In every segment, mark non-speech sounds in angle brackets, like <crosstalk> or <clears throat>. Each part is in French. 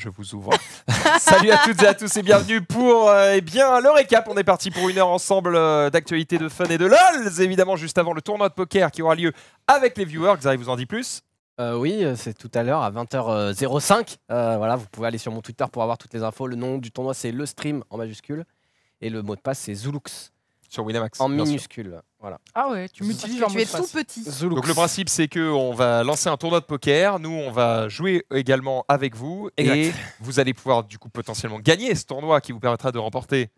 je vous ouvre. <laughs> Salut à toutes et à tous et bienvenue pour euh, eh bien, le récap. On est parti pour une heure ensemble euh, d'actualités, de fun et de lol. Évidemment, juste avant le tournoi de poker qui aura lieu avec les viewers. Xavier vous en dit plus euh, oui, c'est tout à l'heure à 20h05. voilà, vous pouvez aller sur mon Twitter pour avoir toutes les infos. Le nom du tournoi, c'est le stream en majuscule. Et le mot de passe, c'est Zulux. Sur Winamax. En minuscule, voilà. Ah ouais, tu m'utilises en Tu es tout petit. Donc le principe, c'est qu'on va lancer un tournoi de poker. Nous, on va jouer également avec vous. Et vous allez pouvoir, du coup, potentiellement gagner ce tournoi qui vous permettra de remporter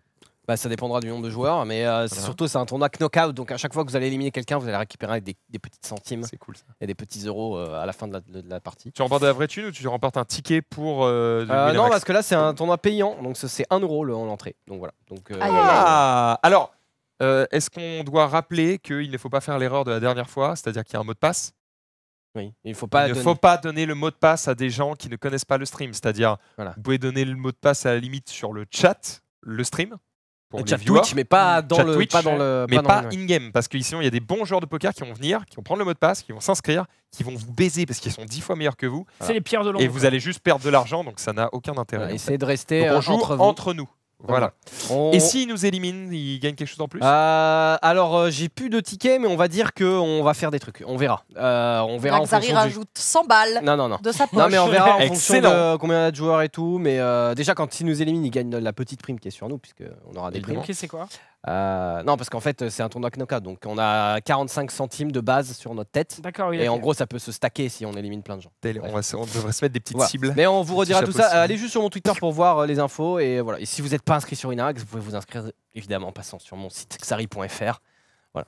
bah, ça dépendra du nombre de joueurs, mais euh, surtout c'est un tournoi knockout, donc à chaque fois que vous allez éliminer quelqu'un, vous allez récupérer des, des petites centimes cool, et des petits euros euh, à la fin de la, partie. Tu remportes de la vraie thune ou tu remportes un ticket pour euh, Non, parce que là c'est un tournoi payant, donc c'est 1 euro l'entrée. Donc voilà. Donc, ah. ah, alors euh, est-ce qu'on doit rappeler qu'il ne faut pas faire l'erreur de la dernière fois, c'est-à-dire qu'il y a un mot de passe oui, il, ne faut pas donner le mot de passe à des gens qui ne connaissent pas le stream. C'est-à-dire, vous pouvez donner le mot de passe à la limite sur le chat, le stream. Pour les viewers. Twitch, mais pas dans, le, Mais pas, in-game, parce que il y a des bons joueurs de poker qui vont venir, qui vont prendre le mot de passe, qui vont s'inscrire, qui vont vous baiser parce qu'ils sont 10 fois meilleurs que vous. C'est les pires de l'ombre. Et vous allez juste perdre de l'argent, donc ça n'a aucun intérêt. essayez de rester euh, entre nous. Voilà. Et s'il nous élimine, il gagne quelque chose en plus euh, Alors, euh, j'ai plus de tickets, mais on va dire qu'on va faire des trucs. On verra. Euh, on verra en rajoute 100 balles non, non, non. de sa Non, mais on verra en fonction de combien de joueurs et tout. Mais déjà, quand il nous élimine, il gagne la petite prime qui est sur nous, Puisqu'on aura des primes. Ok, c'est quoi euh, non, parce qu'en fait, c'est un tournoi knockout. Donc, on a 45 centimes de base sur notre tête. Et en gros, ça peut se stacker si on élimine plein de gens. on, devrait se mettre des petites cibles. Mais on vous redira tout ça. Allez juste sur mon Twitter pour voir euh, les infos. Et voilà. Et si vous n'êtes pas inscrit sur Inax, vous pouvez vous inscrire évidemment en passant sur mon site xari.fr. Voilà.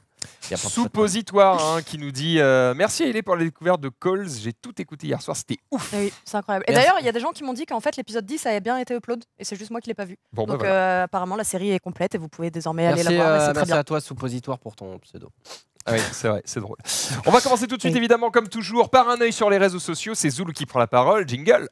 Suppositoire hein, qui nous dit euh, merci merci est pour la découverte de Coles. J'ai tout écouté hier soir, c'était ouf. Ah c'est incroyable. Et d'ailleurs, il y a des gens qui m'ont dit qu'en fait l'épisode 10 avait bien été upload et c'est juste moi qui l'ai pas vu. Bah Donc euh, apparemment la série est complète et vous pouvez désormais aller la voir. Euh, très à toi Suppositoire pour ton pseudo. Ah oui, c'est vrai, c'est drôle. On va commencer tout de suite, évidemment, comme toujours, par un œil sur les réseaux sociaux. C'est Zulu qui prend la parole. Jingle.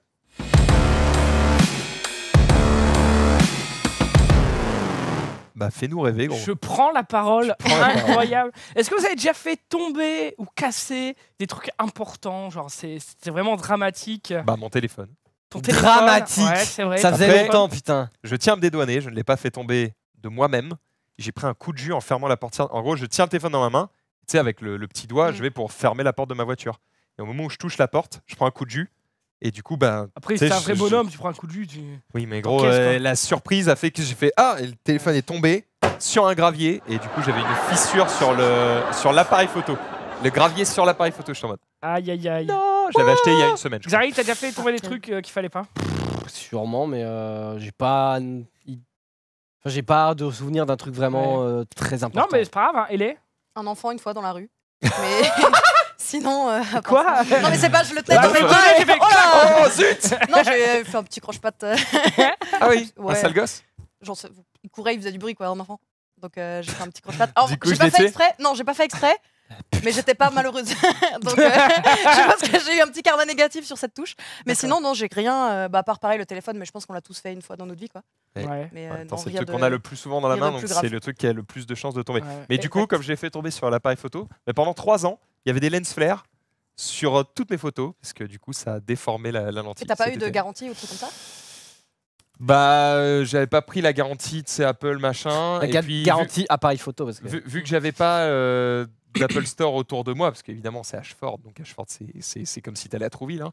Bah, fais-nous rêver, gros. Je prends la parole. Incroyable. Est-ce que vous avez déjà fait tomber ou casser des trucs importants Genre, c'est vraiment dramatique. Bah, mon téléphone. Ton téléphone, Dramatique. Ça faisait longtemps, putain. Je tiens à me dédouaner, je ne l'ai pas fait tomber de moi-même. J'ai pris un coup de jus en fermant la porte. En gros, je tiens le téléphone dans ma main. Tu sais, avec le, petit doigt, mm. je vais pour fermer la porte de ma voiture. Et au moment où je touche la porte, je prends un coup de jus. Et du coup, ben. Après, c'est un vrai bonhomme, tu prends un coup de jus. Tu... Oui, mais gros, euh, la surprise a fait que j'ai fait Ah, le téléphone est tombé sur un gravier. Et du coup, j'avais une fissure sur l'appareil sur photo. Le gravier sur l'appareil photo, je suis en mode. Aïe, aïe, aïe. Non, J'avais acheté il y a une semaine. Xari, t'as déjà fait tomber des trucs euh, qu'il fallait pas Sûrement, mais euh, j'ai pas. j'ai pas de souvenir d'un truc vraiment très important. Non, mais c'est pas grave, elle hein. est. Un enfant une fois dans la rue. <laughs> Mais. Sinon, euh, quoi Non, mais c'est pas, je le ah, tête. Bah, bah, bah, oh, oh, zut Non, j'ai euh, fait un petit croche-patte. Euh. ah oui Un sale gosse Genre, il courait, il faisait du bruit, quoi, un enfant. Donc, j'ai fait un petit croche-patte. j'ai pas fait exprès. Non, j'ai pas fait exprès. Mais j'étais pas malheureuse. <laughs> Donc, je pense que j'ai eu un petit karma négatif sur cette touche. Mais sinon, non, j'ai rien. bah, à part pareil, le téléphone, mais je pense qu'on l'a tous fait une fois dans notre vie. quoi. Ouais. c'est le truc qu'on a le plus souvent dans la main, donc c'est le truc qui a le plus de chances de tomber. Mais du coup, comme j'ai fait tomber sur l'appareil photo, mais pendant trois ans, il y avait des lens flares sur euh, toutes mes photos, parce que du coup, ça a déformé la, lentille. Et t'as pas eu de garantie ou truc comme ça bah, euh, j'avais pas pris la garantie de ces Apple machin. garantie appareil photo. Parce que... vu, que j'avais pas euh, d'Apple Store autour de moi, parce qu'évidemment c'est Ashford, donc Ashford c'est comme si t'allais à Trouville. Hein.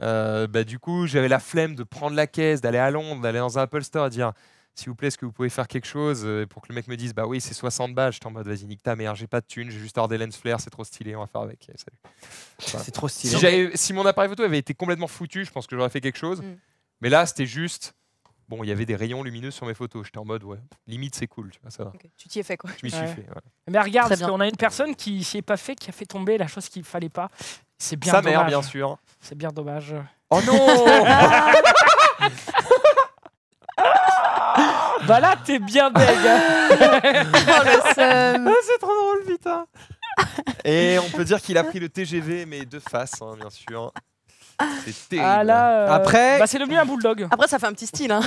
Mm. bah, du coup, j'avais la flemme de prendre la caisse, d'aller à Londres, d'aller dans un Apple Store et dire s'il vous plaît, est-ce que vous pouvez faire quelque chose euh, pour que le mec me dise, bah oui, c'est 60 balles. J'étais en mode, vas-y, nique ta mère, j'ai pas de thune, j'ai juste des lens flair, c'est trop stylé, on va faire avec. c'est trop stylé. Si, mon appareil photo avait été complètement foutu, je pense que j'aurais fait quelque chose. Mm. Mais là, c'était juste, bon, il y avait des rayons lumineux sur mes photos. J'étais en mode, ouais, limite, c'est cool, tu vois, ça va. Tu t'y es fait, quoi. Je m'y suis fait, ouais. Mais regarde, parce qu'on a une personne qui s'y est pas fait, qui a fait tomber la chose qu'il fallait pas. C'est bien Sa dommage. mère, bien sûr. C'est bien dommage. Oh non <laughs> <laughs> Bah là, t'es bien deg. Hein. <laughs> Oh, ah, c'est trop drôle, Vita <laughs> Et on peut dire qu'il a pris le TGV, mais de face, hein, bien sûr. C'est terrible. Ah, euh, Après, bah, c'est devenu un bulldog. Après, ça fait un petit style. Hein.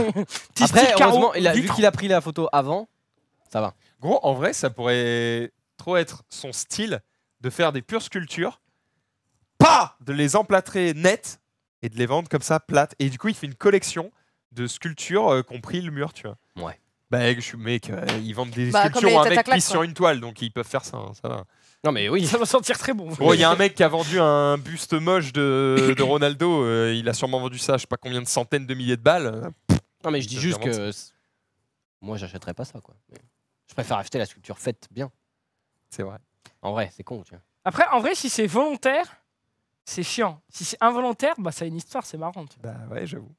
<laughs> Après, heureusement, il a, vu qu'il a pris la photo avant, ça va. Gros, en vrai, ça pourrait trop être son style de faire des pures sculptures, pas de les emplâtrer net et de les vendre comme ça plates. Et du coup, il fait une collection de sculptures compris euh, le mur, tu vois. Ouais. Bah, je, mec, euh, ils vendent des bah, sculptures où un mec sur une toile, donc ils peuvent faire ça, hein, ça va. Non mais oui, <laughs> ça va sentir très bon. il y a un mec qui a vendu un buste moche de, de Ronaldo, euh, il a sûrement vendu ça, je sais pas combien de centaines de milliers de balles. Non mais je dis juste que moi j'achèterais pas ça quoi. Je préfère acheter la sculpture faite bien. C'est vrai. En vrai, c'est con, tu vois. Après, en vrai, si c'est volontaire, c'est chiant. Si c'est involontaire, bah ça a une histoire, c'est marrant. Tu Bah ouais, j'avoue.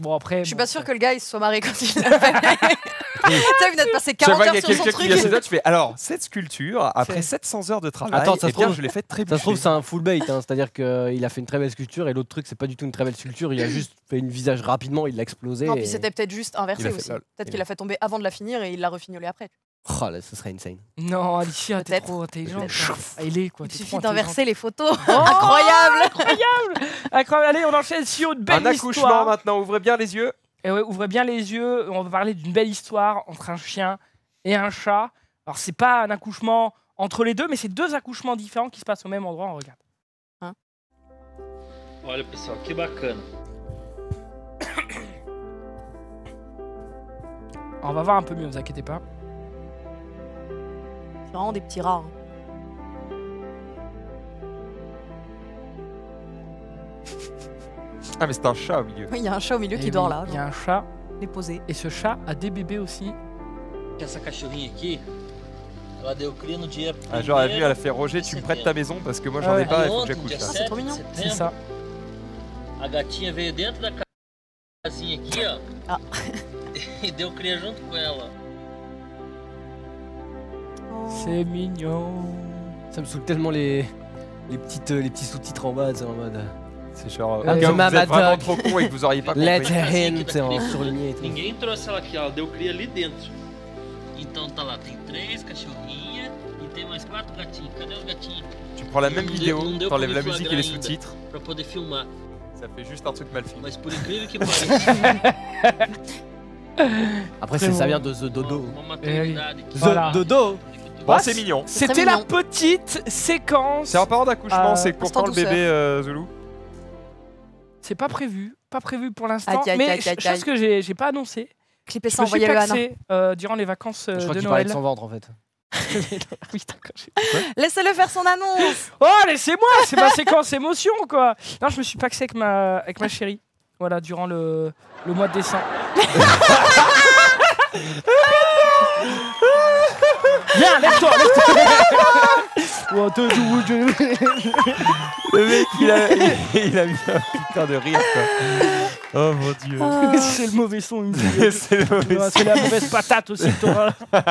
Bon, après. Je suis pas sûr que le gars il se soit marré quand il l'a fait. <laughs> tu sais, vu de passé 40 heures sur son truc. a alors, cette sculpture, après 700 heures de travail, Attends, ça eh je l'ai fait très Ça se trouve, c'est un full bait, hein. c'est-à-dire qu'il euh, a fait une très belle sculpture et l'autre truc, c'est pas du tout une très belle sculpture, il a juste fait une visage rapidement, il l'a explosé. et... puis c'était peut-être juste inversé aussi. Peut-être qu'il l'a fait tomber avant de la finir et il l'a refignolé après. Oh là, ce serait insane. Non, Alicia, ah, t'es trop intelligente. Ah, il suffit d'inverser les photos. Oh, <laughs> incroyable, incroyable, Allez, on enchaîne sur une belle histoire. Un accouchement maintenant. Ouvrez bien les yeux. Et eh ouvrez bien les yeux. On va parler d'une belle histoire entre un chien et un chat. Alors, c'est pas un accouchement entre les deux, mais c'est deux accouchements différents qui se passent au même endroit. On regarde. Hein pessoal, que <coughs> on va voir un peu mieux, ne vous inquiétez pas. C'est vraiment des petits rares. Ah, mais c'est un chat au milieu. Oui, il y a un chat au milieu qui eh dort là. Il y a un chat. Déposé. Et ce chat a des bébés aussi. deu cria no dia Ah, genre, elle a vu, elle a fait Roger, tu me prêtes ta maison parce que moi j'en ai Ouais. pas, il faut ah, que j'accouche. Ah, c'est trop mignon. C'est ça. A gatinha veio dentro da casinha aqui, ó. Ah. e deu cria junto com ela. C'est mignon. Ça me saoule tellement les, les, petites, les petits sous-titres en bas, c'est en mode. C'est genre. Euh, vous êtes vraiment trop con et que vous auriez pas compris. Letter hint en surligné et Ninguém trouxe ela aqui, ela deu cria ali dentro. Então tá lá, tem três cachorrinhas e tem mais quatro gatinhos. Cadê os gatinhos? Tu prends la même vidéo, t'enlèves la musique et les sous-titres. Pra poder filmar. Ça fait juste un truc mal filmé. Mas por écrire, que <laughs> pareça. Après, ça vient de The Dodo. Eh The Dodo bah, c'est mignon. C'était la petite séquence. C'est en parlant d'accouchement, euh, c'est pour quand le bébé euh, Zoulou C'est pas prévu, pas prévu pour l'instant. Mais chose que j'ai pas annoncé. Je ça, envoyer le euh, durant les vacances euh, de Noël. Je crois qu'il parlait de son en fait. <laughs> Laissez-le faire son annonce. <laughs> Oh, laissez-moi, c'est ma séquence émotion quoi. Non, je me suis paxé avec ma avec ma chérie. Voilà, durant le, le mois de décembre. <laughs> Viens, lève-toi, lève-toi <laughs> Le mec, il a, il, a mis un putain de rire, quoi. Oh mon dieu. Ah. C'est le mauvais son, <laughs> C'est la mauvaise patate aussi, toi. <laughs>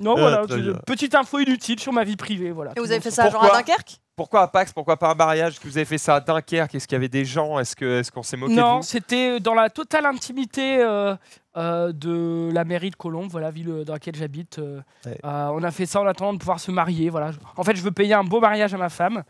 non, voilà. Ah, petite info inutile sur ma vie privée, voilà. Et vous avez fait ça, genre à Dunkerque pourquoi à Pax Pourquoi pas un mariage vous avez fait ça à Dunkerque Est-ce qu'il y avait des gens Est-ce qu'on est qu'on s'est moqué Non, c'était euh, dans la totale intimité euh, euh, de la mairie de Colombes, voilà, ville dans laquelle j'habite. on a fait ça en attendant de pouvoir se marier. Voilà. En fait, je veux payer un beau mariage à ma femme.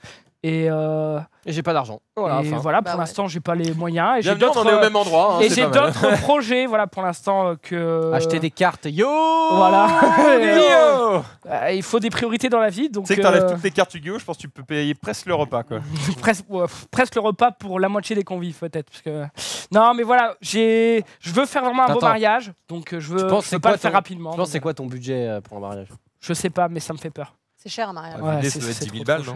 Euh, et, j'ai pas d'argent. Voilà, oh, voilà pour bah l'instant, j'ai pas les moyens. Et j'ai d'autres, au même endroit. Hein, et j'ai d'autres <laughs> projets, voilà, pour l'instant euh, que. Acheter des cartes, yo. Voilà. yo <laughs> euh, bah, il faut des priorités dans la vie, donc. Tu sais que t'enlèves toutes tes cartes yu je pense que tu peux payer presque le repas, quoi. <laughs> presque, le repas pour la moitié des convives, peut-être, parce que. Non, mais voilà, j'ai, je veux faire vraiment un beau mariage, donc je veux. Tu je pas quoi le faire rapidement. Tu penses c'est quoi ton budget pour un mariage Je sais pas, mais ça me fait peur. C'est cher un mariage. Ouais, c'est 10 balles, non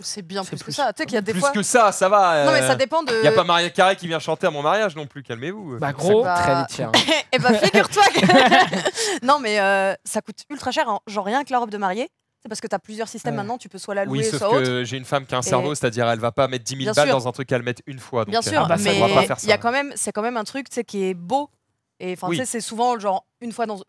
c'est bien plus, que ça. Tu sais qu'il y a des plus que ça, ça va. Non, mais euh, ça dépend de. Il n'y a pas Maria Carré qui vient chanter à mon mariage non plus, calmez-vous. Bah, gros, très vite <laughs> Eh bah, figure-toi que. <laughs> non, mais euh, ça coûte ultra cher, hein. genre rien que la robe de mariée. C'est parce que tu as plusieurs systèmes maintenant, tu peux soit la louer, oui, sauf soit que j'ai une femme qui a un cerveau, c'est-à-dire elle va pas mettre 10 000 balles dans un truc qu'elle met une fois. bien sûr, mais il y a quand même, c'est quand même un truc qui est beau et enfin, c'est souvent genre une fois dans, <laughs> sûr,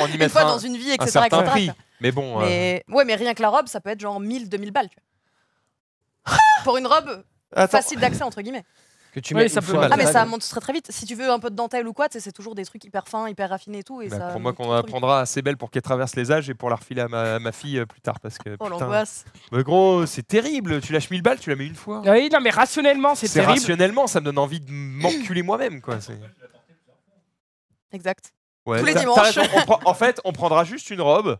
on y une fois un, dans une vie, etc. Un certain Prix. Mais bon. Mais... Euh. Ouais, mais rien que la robe, ça peut être genre 1000, 2000 balles. Tu <laughs> Pour une robe facile d'accès, entre guillemets. Que tu mets ça peut ah mais ça monte très très vite. Si tu veux un peu de dentelle ou quoi, c'est toujours des trucs hyper fins, hyper raffinés tout. Et bah, ça pour moi qu'on apprendra assez belle pour qu'elle traverse les âges et pour la refiler à ma, fille euh, plus tard parce que. Oh l'angoisse. Mais gros, c'est terrible. Tu lâches 1000 balles, tu la mets une fois. Oui, non mais rationnellement, c'est terrible. Rationnellement, ça me donne envie de m'enculer moi-même Exact. Tous les dimanches. en fait, on prendra juste une robe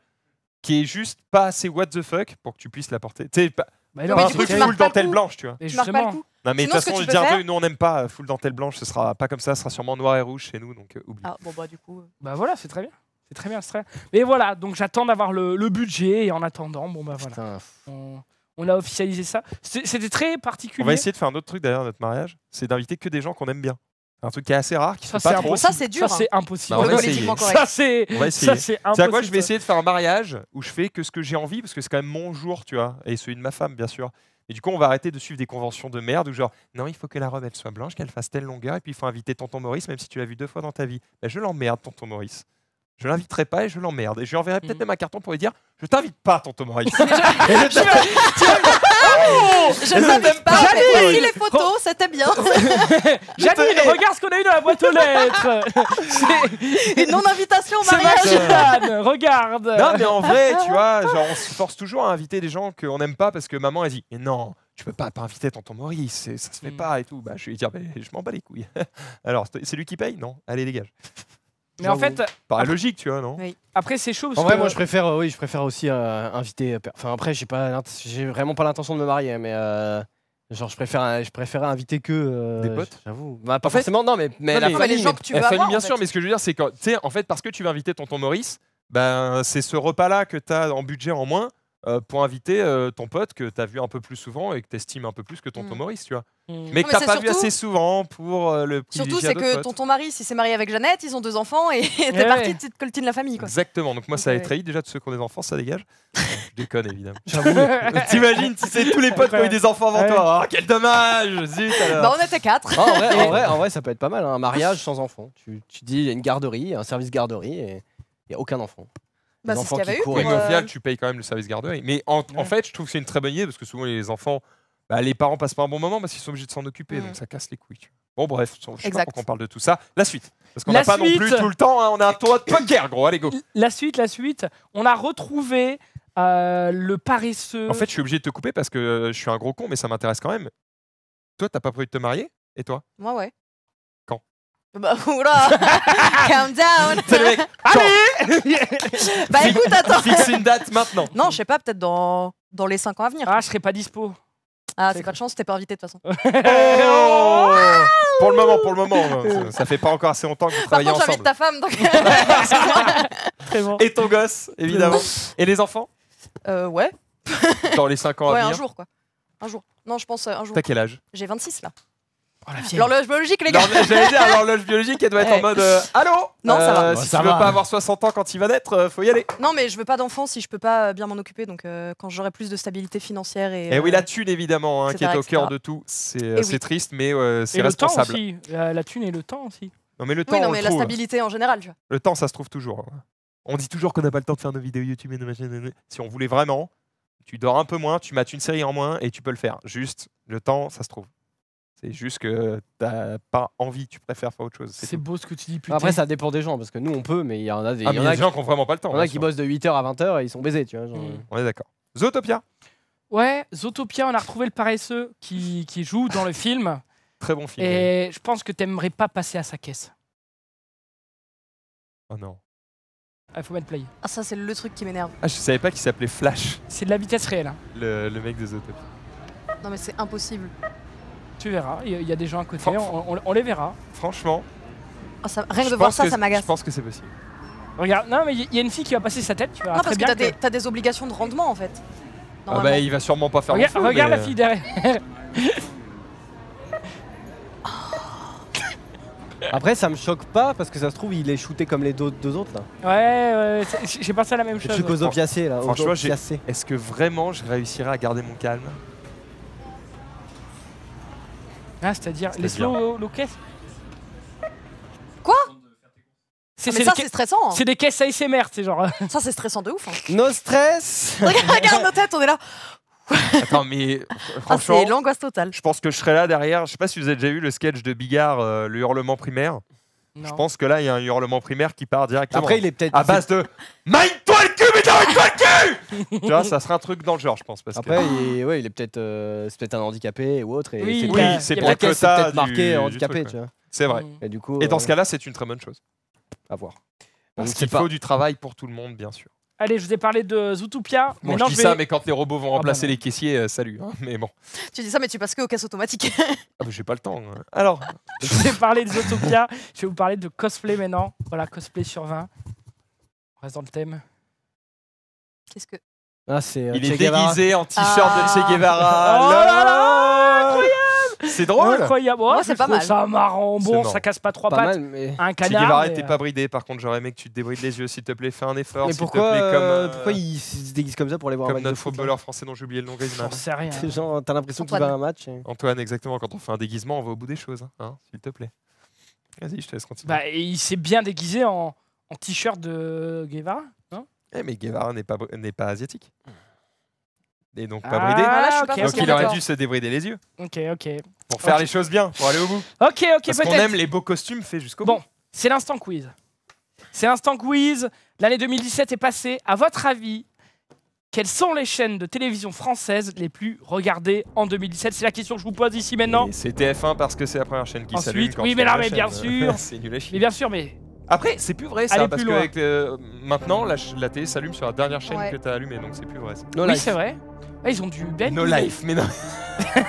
qui est juste pas assez what the fuck pour que tu puisses la porter. Tu sais, pas, un truc full dentelle blanche, tu vois. Mais Non, mais de toute façon, je dis un peu, nous on n'aime pas euh, full dentelle blanche, ce sera pas comme ça, ce sera sûrement noir et rouge chez nous, donc euh, oublie. Ah, bon, bah du coup. Euh. Bah voilà, c'est très bien. C'est très bien, c'est très Mais voilà, donc j'attends d'avoir le, budget et en attendant, bon bah voilà. On, on, a officialisé ça. C'était très particulier. On va essayer de faire un autre truc derrière notre mariage, c'est d'inviter que des gens qu'on aime bien. Un truc qui est assez rare, qui ça, pas trop. Ça, c'est dur. Ça, c'est hein. impossible. Bah, ça, c'est impossible. C'est à quoi je vais essayer de faire un mariage où je fais que ce que j'ai envie, parce que c'est quand même mon jour, tu vois, et celui de ma femme, bien sûr. Et du coup, on va arrêter de suivre des conventions de merde où genre, non, il faut que la robe, elle soit blanche, qu'elle fasse telle longueur, et puis il faut inviter tonton Maurice, même si tu l'as vu deux fois dans ta vie. Ben, je l'emmerde, tonton Maurice. Je l'inviterai pas et je l'emmerde. Et je lui enverrai peut-être mm. même un carton pour lui dire, je t'invite pas, tonton Maurice. <laughs> Je pas. Voici les photos, c'était bien. <laughs> Janine, regarde ce qu'on a eu dans la boîte aux lettres. Une <laughs> non-invitation au mariage. regarde. Non, mais en vrai, tu vois, genre, on se force toujours à inviter des gens qu'on n'aime pas parce que maman elle dit non, tu peux pas, pas inviter tonton Maurice, ça se fait mm. pas et tout. Bah, je lui dire je m'en bats les couilles. <laughs> Alors, c'est c'est lui qui paye Non Allez, dégage. Mais en fait, par logique, tu vois, non Après, c'est chaud. en vrai, moi, je préfère, euh, oui, je préfère aussi euh, inviter. Euh, enfin, après, j'ai pas, j'ai vraiment pas l'intention de me marier, hein, mais genre, je préfère, je préfère inviter que des potes. J'avoue. Bah, pas forcément, non, mais, mais, la famille, les gens que tu vas bien sûr. Mais ce que je veux dire, c'est que, tu sais, en fait, parce que tu vas inviter tonton Maurice, ben, c'est ce repas-là que t'as en budget en moins euh, pour inviter euh, ton pote que tu as vu un peu plus souvent et que tu estimes un peu plus que tonton Maurice, mm. tu vois. Mm. Mais, que tu pas vu assez souvent pour euh, le Surtout, c'est que tonton Marie s'il s'est marié avec Jeannette, ils ont deux enfants et eh <laughs> t'es parti de cette coltine la famille. Quoi. Exactement, donc moi eh ça a trahi déjà de ceux qui ont des enfants, ça dégage. <laughs> Je déconne évidemment. <laughs> T'imagines si c'est tous les potes qui ont eu des enfants avant toi. Oh, quel dommage Zut, alors. Bah, on était quatre. Ah, en, vrai, en, vrai, ça peut être pas mal, hein. un mariage sans enfants. Tu, tu dis, il y a une garderie, un service garderie et il n'y a aucun enfant. Bah, enfants qui euh, tu payes quand même le service garderie. Mais en, fait, je trouve que c'est une très bonne idée parce que souvent les enfants, bah, les parents passent pas un bon moment parce qu'ils sont obligés de s'en occuper, donc mm. ça casse les couilles. Bon bref, je sais parle de tout ça. La suite. Parce qu'on n'a pas non plus tout le temps, hein, on a un toit de poker, gros, allez go. La suite, la suite. On a retrouvé euh, le paresseux. En fait, je suis obligé de te couper parce que euh, je suis un gros con, mais ça m'intéresse quand même. Toi, n'as pas prévu de te marier Et toi Moi, ouais. Bah Oula! <laughs> Calm down! <laughs> Allez! bah écoute, attends! Fixe une date maintenant! Non, je sais pas, peut-être dans, dans les 5 ans à venir. Ah, je serais pas dispo. Ah, c'est pas de chance, t'es pas invité de toute façon. <laughs> Oh pour le moment, pour le moment. Hein. ça, fait pas encore assez longtemps que vous travaillez Par contre, de ta femme, donc. Très bon. Et ton gosse, évidemment. Et les enfants Euh, ouais. Dans les 5 ans à venir. Ouais, un jour, quoi. Un jour. Non, je pense euh, un jour. T'as quel âge J'ai 26 là. Oh, l'horloge biologique, les gars. J'allais dire, l'horloge biologique, elle doit être en mode euh, Allô Non, ça va. Euh, si tu veux pas avoir 60 ans quand il va naître, euh, faut y aller. Non, mais je veux pas d'enfant si je peux pas bien m'en occuper. Donc, quand j'aurai plus de stabilité financière et. Et eh oui, la thune, évidemment, hein, qui est au cœur de tout. C'est triste, mais c'est responsable. Le temps aussi. La, thune et le temps aussi. Non, mais le oui, temps. mais la stabilité en général. Tu vois. Le temps, ça se trouve toujours. Hein. On dit toujours qu'on n'a pas le temps de faire nos vidéos YouTube et nos Si on voulait vraiment, tu dors un peu moins, tu mates une série en moins et tu peux le faire. Juste, le temps, ça se trouve. C'est juste que t'as pas envie, tu préfères faire autre chose. C'est beau ce que tu dis, putain. Après, ça dépend des gens, parce que nous, on peut, mais il y en a des, gens qui ont vraiment pas le temps. Il y en a qui bossent de 8h à 20h et ils sont baisés, tu vois. Hmm. Euh. On est d'accord. Zootopia Ouais, Zootopia, on a retrouvé le paresseux qui, qui joue dans le <laughs> film. Très bon film. Et je pense que t'aimerais pas passer à sa caisse. Oh non. Il ah, faut mettre play. Ah, ça, c'est le truc qui m'énerve. Ah, je savais pas qu'il s'appelait Flash. C'est de la vitesse réelle. Hein. Le, le mec de Zootopia. Non, mais c'est impossible tu verras. Il y, a des gens à côté, on, les verra. Franchement. Ah, rien que de voir ça, ça m'agace. Je pense que c'est possible. Regarde, non, mais il y, a une fille qui va passer sa tête. Tu verras non, parce que t'as des, obligations de rendement en fait. Ah bah, il va sûrement pas faire Regarde, regarde la fille derrière. <laughs> Après, ça me choque pas parce que ça se trouve, il est shooté comme les deux, autres là. Ouais, ouais j'ai pensé à la même chose. Je suis aux là. Franchement, est-ce que vraiment je réussirai à garder mon calme ah, c'est-à-dire les slow low caisses Quoi c'est, ah, mais ça, c'est stressant. Hein. C'est des caisses ASMR, c'est genre. <laughs> Ça, c'est stressant de ouf. Hein. stress <laughs> Regarde nos têtes, on est là. <laughs> Attends, mais euh, ah, franchement. c'est l'angoisse totale. Je pense que je serai là derrière. Je sais pas si vous avez déjà vu le sketch de Bigard, euh, le hurlement primaire. Je pense que là, il y a un hurlement primaire qui part directement. Après, il est peut-être. À base de. Mike <laughs> Tu vois, ça sera un truc dans le genre, je pense. Après, il, ouais, il est peut-être euh, c'est peut-être un handicapé ou autre. Et c'est pour C'est marqué handicapé, tu vois. C'est vrai. Et, du coup, et dans ce euh, cas-là, c'est une très bonne chose. À voir. Parce qu'il faut du travail pour tout le monde, bien sûr. Allez, je vous ai parlé de Zootopia. Bon, je dis ça, mais quand les robots vont ah, remplacer les caissiers, euh, salut. Hein, mais bon. Tu dis ça, mais tu passes que aux caisses automatiques. ah, mais j'ai pas le temps. Hein. Alors. <laughs> je vous parler de Zootopia. je vais vous parler de cosplay maintenant. Voilà, cosplay sur 20. On reste dans le thème. Qu'est-ce que. Ah, euh, il est déguisé en t-shirt de ah. Che Guevara. Oh là là Incroyable C'est drôle. Incroyable. Moi, c'est pas mal. Ça marrant. Bon, ça casse pas trois pattes. Mal, Un canard. Che Guevara, t'es pas bridé. Par contre, j'aurais aimé que tu te débrides les yeux, s'il te plaît. Fais un effort. Mais pourquoi, euh, euh, pourquoi il se déguise comme ça pour aller voir comme notre footballeur hein français dont j'ai oublié le nom, Griezmann. J'en sais rien. Genre, t'as l'impression qu'il va à un match. Antoine, exactement. Quand on fait un déguisement, on va au bout des choses. Hein, hein, s'il te plaît. Vas-y, je te laisse continuer. Bah, il s'est bien déguisé en, en t-shirt de Guevara. Eh, mais Guevara n'est pas, n'est pas asiatique. Et donc pas bridé. Ah, ah, donc il aurait dû se débrider les yeux. Ok, ok. Pour faire les choses bien, pour aller au bout. Ok, ok, Parce qu'on aime les beaux costumes faits jusqu'au Bon, c'est l'instant quiz. C'est l'instant quiz. L'année 2017 est passée. À votre avis, quelles sont les chaînes de télévision françaises les plus regardées en 2017 C'est la question que je vous pose ici maintenant. C'est TF1 parce que c'est la première chaîne qui Ensuite, oui, mais là, <laughs> mais bien sûr. Mais bien sûr, mais après, c'est plus vrai ça, parce que avec, euh, maintenant, la, la télé s'allume sur la dernière chaîne Ouais. que t'as allumée, donc c'est plus vrai. ça. oui, c'est vrai. Ah, ils ont du belle No life, mais non. <laughs>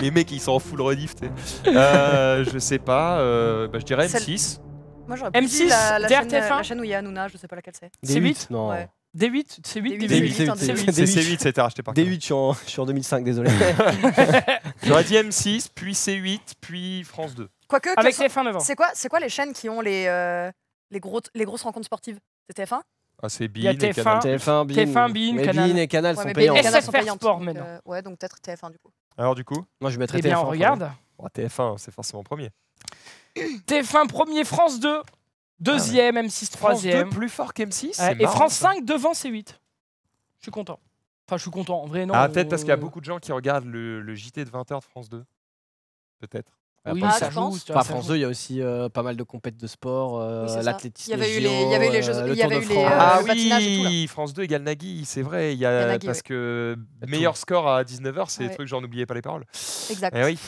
Les mecs, ils sont en full rediff, tu Euh, je sais pas, euh, bah, je dirais M6. Moi j'aurais M6, la, la, chaîne, DRTF1. où il y a Anuna, je sais pas laquelle c'est. c 8 Non. D8, c'est 8, D8, D8. 8 c'est C8, c'était racheté par D8, je suis en 2005, désolé. <laughs> J'aurais dit M6, puis C8, puis France 2. Quoique, Avec TF1 C'est quoi, quoi les chaînes qui ont les, euh, les, gros, les grosses rencontres sportives C'est TF1 ah, c'est Bean, TF1, Canal. TF1, Bean, TF1, Bean, Canal. et Canal sont payants. SFR Sport, donc, euh, ouais, donc peut-être TF1 du coup. Alors du coup Moi je mettrais eh TF1. regarde. TF1, c'est forcément premier. TF1 premier, France 2, deuxième, ah, M6 troisième. France 2 plus fort qu'M6 Et France 5 devant C8. Je suis content. Enfin, je suis content. En vrai, non. Ah, peut-être parce qu'il y a beaucoup de gens qui regardent le JT de 20h de France 2. Peut-être. Bah, oui, ça joue, France 2, il y a aussi euh, pas mal de compètes de sport, euh, l'athlétisme. Il y avait les, il euh, Jeux le il y avait ah, oui, patinage France 2 égale Nagui, c'est vrai. Il y a, parce que meilleur score à 19h, c'est des trucs genre n'oubliez pas les paroles. Exact. Et eh oui,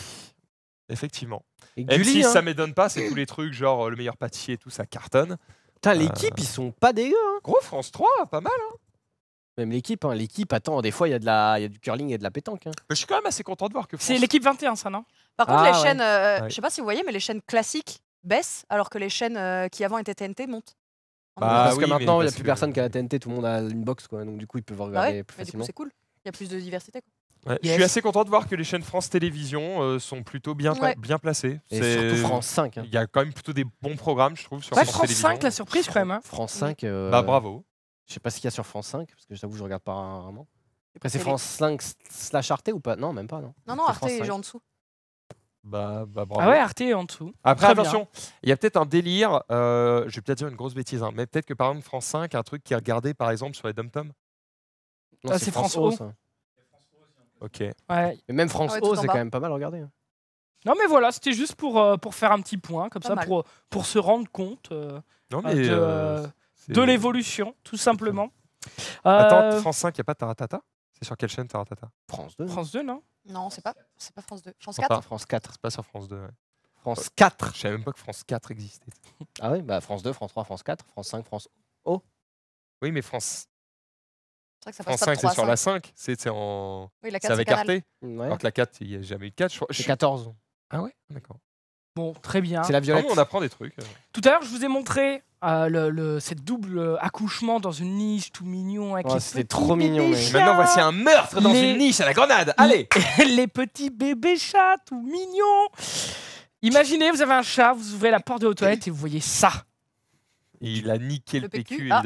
effectivement. Et si ça hein. ça m'étonne pas, c'est tous les trucs genre le meilleur pâtissier et tout, ça cartonne. Putain, l'équipe, ils sont pas dégueux. Hein. Gros, France 3, pas mal. Hein. Même l'équipe, hein. l'équipe, attends, des fois, il y, a de la... y a du curling et de la pétanque. Hein. je suis quand même assez content de voir que. C'est l'équipe 21, ça, non Par contre, ah, les chaînes, euh, je sais pas si vous voyez, mais les chaînes classiques baissent, alors que les chaînes euh, qui avant étaient TNT montent. Bah parce que maintenant, il n'y a plus personne qui a la TNT, tout le monde a une box, quoi. Donc, du coup, ils peuvent ah regarder plus C'est cool, il y a plus de diversité, quoi. Je suis assez content de voir que les chaînes France Télévisions euh, sont plutôt bien, bien placées. Et surtout France 5. Hein. Il y a quand même plutôt des bons programmes, je trouve, sur France, France 5, la surprise quand même. Hein. France 5. Bah bravo. Je sais pas ce qu'il y a sur France 5, parce que j'avoue, je regarde pas rarement. Après, c'est France 5 slash Arte ou pas Non, même pas, non. Non, non, Arte est en dessous. Bah, bah, Ah ouais, Arte est en dessous. Après, attention, il y a peut-être un délire, euh, je vais peut-être dire une grosse bêtise, hein, mais peut-être que par exemple, France 5, un truc qui est regardé par exemple sur les dom Non, ah, c'est France, France O. Ok. Ouais. Mais même France ah O, c'est quand même pas mal regardé. Hein. Non, mais voilà, c'était juste pour, euh, pour faire un petit point, comme ça, pour, euh, pour se rendre compte. non, mais de l'évolution, tout simplement. Attends, euh, France 5, il n'y a pas Taratata C'est sur quelle chaîne Taratata France 2. France 2, non Non, c'est pas, c'est pas France 2. France 4 France 4, c'est pas sur France 2. France 4 Je savais même pas que France 4 existait. Ah oui, bah France 2, France 3, France 4, France 5, France O. Oui, mais France. Vrai que ça France 5, c'est sur la 5. C'est en. Oui, la 4, avec Arte. Alors que la 4, il n'y a jamais eu de 4. Je... C'est 14. Ah ouais D'accord. Bon, très bien. C'est la violette. Ah on apprend des trucs. Euh. Tout à l'heure, je vous ai montré ah, le, cette double accouchement dans une niche, tout mignon. Avec C'était trop mignon. Maintenant, voici un meurtre dans une niche à la grenade. Allez <laughs> Les petits bébés chats, tout mignons. Imaginez, vous avez un chat, vous ouvrez la porte de la toilette et vous voyez ça. il a niqué le, PQ, ah,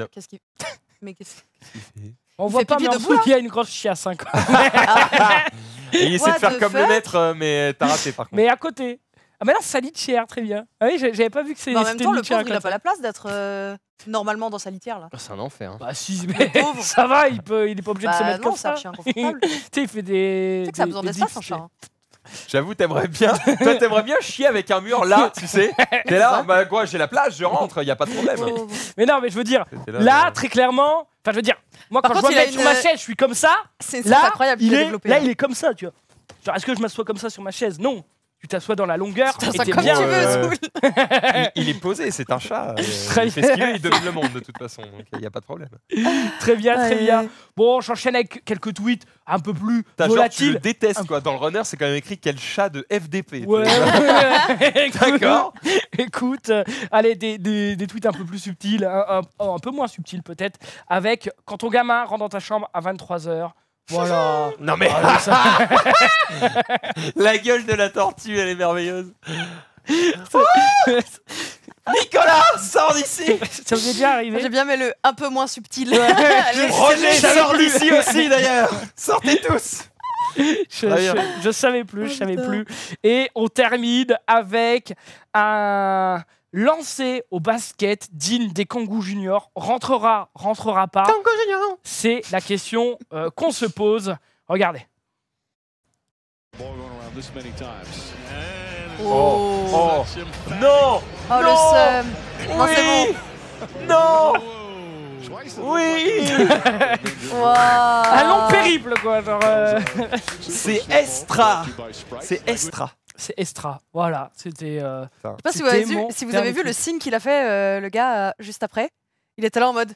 Mais quest fait on voit pas, mais vous qu'il y a une grosse chiasse. 5 hein, <laughs> et il essaie de faire comme le maître, euh, mais t'as raté par contre. Mais à côté. Ah là non, sa litière, très bien. Ah oui, j'avais pas vu que c'était. en même temps, le pauvre, il a pas la place d'être euh, normalement dans sa litière là. Ah, c'est un enfer. Hein. Bah si, mais <laughs> ça va, il peut, il est pas obligé de bah, se mettre non, comme ça. <laughs> tu sais, il fait des. Tu sais que ça a besoin d'espace en chat. Hein. J'avoue, t'aimerais bien. Toi, t'aimerais bien chier avec un mur là, tu sais. <laughs> T'es là, bah quoi, j'ai la place, je rentre, il y a pas de problème. mais non, mais je veux dire, là, très clairement. Enfin, je veux dire, moi, quand je vois mettre sur ma euh, chaise, je suis comme ça. C'est incroyable. Il est, là, hein. il est comme ça, tu vois. Genre, est-ce que je m'assois comme ça sur ma chaise Non tu t'assois dans la longueur. ça bien. Euh, il, est posé, c'est un chat. <laughs> Euh, il fait ce qu'il veut, il domine le monde de toute façon, il n'y a pas de problème. Très bien, très bien. Bon, j'enchaîne avec quelques tweets un peu plus volatiles. tu le détestes, quoi. Ah. Dans le runner, c'est quand même écrit quel chat de FDP. <laughs> D'accord. Écoute, euh, allez, des, tweets un peu plus subtils, un, un peu moins subtils peut-être, avec quand ton gamin rentre dans ta chambre à 23h, voilà. Non mais ah, <laughs> la gueule de la tortue, elle est merveilleuse. <laughs> Nicolas, sors d'ici. Ça vous est arrivé J'ai bien mais le un peu moins subtil. Roger, <laughs> sors d'ici aussi d'ailleurs. Sortez tous. je savais plus, je savais oh, plus. Et on termine avec un lancé au basket digne des Kangoo Junior rentrera, rentrera pas Junior C'est la question euh, qu'on se pose. Regardez. Oh, oh. oh. Non Oh le seum oui. Non, oui Un long périple, quoi, euh. C'est extra C'est extra c'est Estra. Voilà, c'était. Euh, je sais pas si vous avez vu, le signe qu'il a fait, euh, le gars, euh, juste après. Il était là en mode.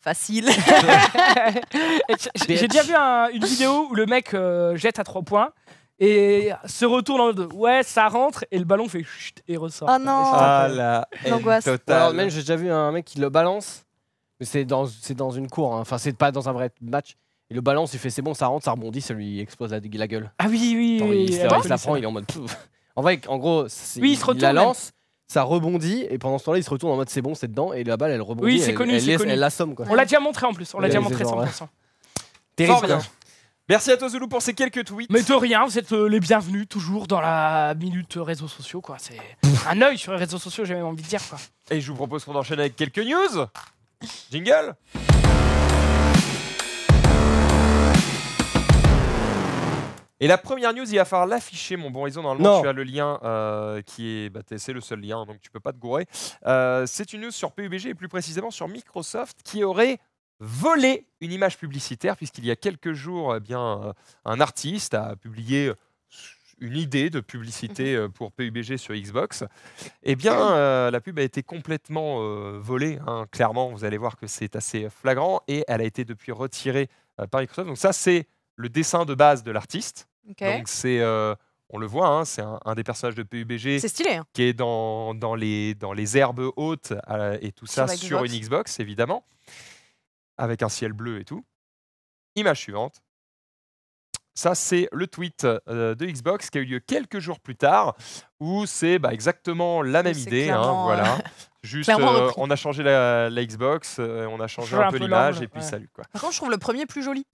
Facile. <laughs> J'ai déjà vu une <laughs> vidéo où le mec jette à trois points et se retourne en mode ouais ça rentre et le ballon fait chut et ressort. oh non. Ah l'angoisse. même j'ai déjà vu un mec qui le balance mais c'est dans dans une cour. Hein. Enfin c'est pas dans un vrai match. Et le balance, il fait c'est bon, ça rentre, ça rebondit, ça lui explose la, gueule. Ah oui, oui, oui. Il, s'apprend, il la prend, il est en mode. En vrai, en gros, il, la lance, ça rebondit, et pendant ce temps-là, il se retourne en mode c'est bon, c'est dedans, et la balle, elle rebondit. Oui, c'est connu, elle, connu. elle l'assomme quoi. On l'a déjà montré en plus, on l'a déjà montré 100%. Terrible. Merci à toi Zoulou pour ces quelques tweets. Mais de rien, vous êtes euh, les bienvenus toujours dans la minute euh, réseaux sociaux quoi. C'est un œil sur les réseaux sociaux, j'ai même envie de dire quoi. Et je vous propose qu'on enchaîne avec quelques news. Jingle. Et la première news, il va falloir l'afficher, mon bon dans Normalement, tu as le lien euh, qui est. Bah, c'est le seul lien, donc tu peux pas te gourer. Euh, c'est une news sur PUBG et plus précisément sur Microsoft qui aurait volé une image publicitaire, puisqu'il y a quelques jours, eh bien, euh, un artiste a publié une idée de publicité mhm. pour PUBG sur Xbox. Eh bien, la pub a été complètement volée, hein. clairement. Vous allez voir que c'est assez flagrant et elle a été depuis retirée par Microsoft. Donc, ça, c'est le dessin de base de l'artiste. Donc c'est, euh, on le voit, hein, c'est un, des personnages de PUBG c'est hein. qui est dans, dans, les, dans les herbes hautes euh, et tout ça sur, une Xbox, évidemment, avec un ciel bleu et tout. Image suivante. Ça, c'est le tweet euh, de Xbox qui a eu lieu quelques jours plus tard, où c'est bah, exactement la même idée. Hein, voilà. <laughs> Juste, on a changé la, Xbox, on a changé un, peu, l'image, et puis salut. Quoi. Par contre, je trouve le premier plus joli.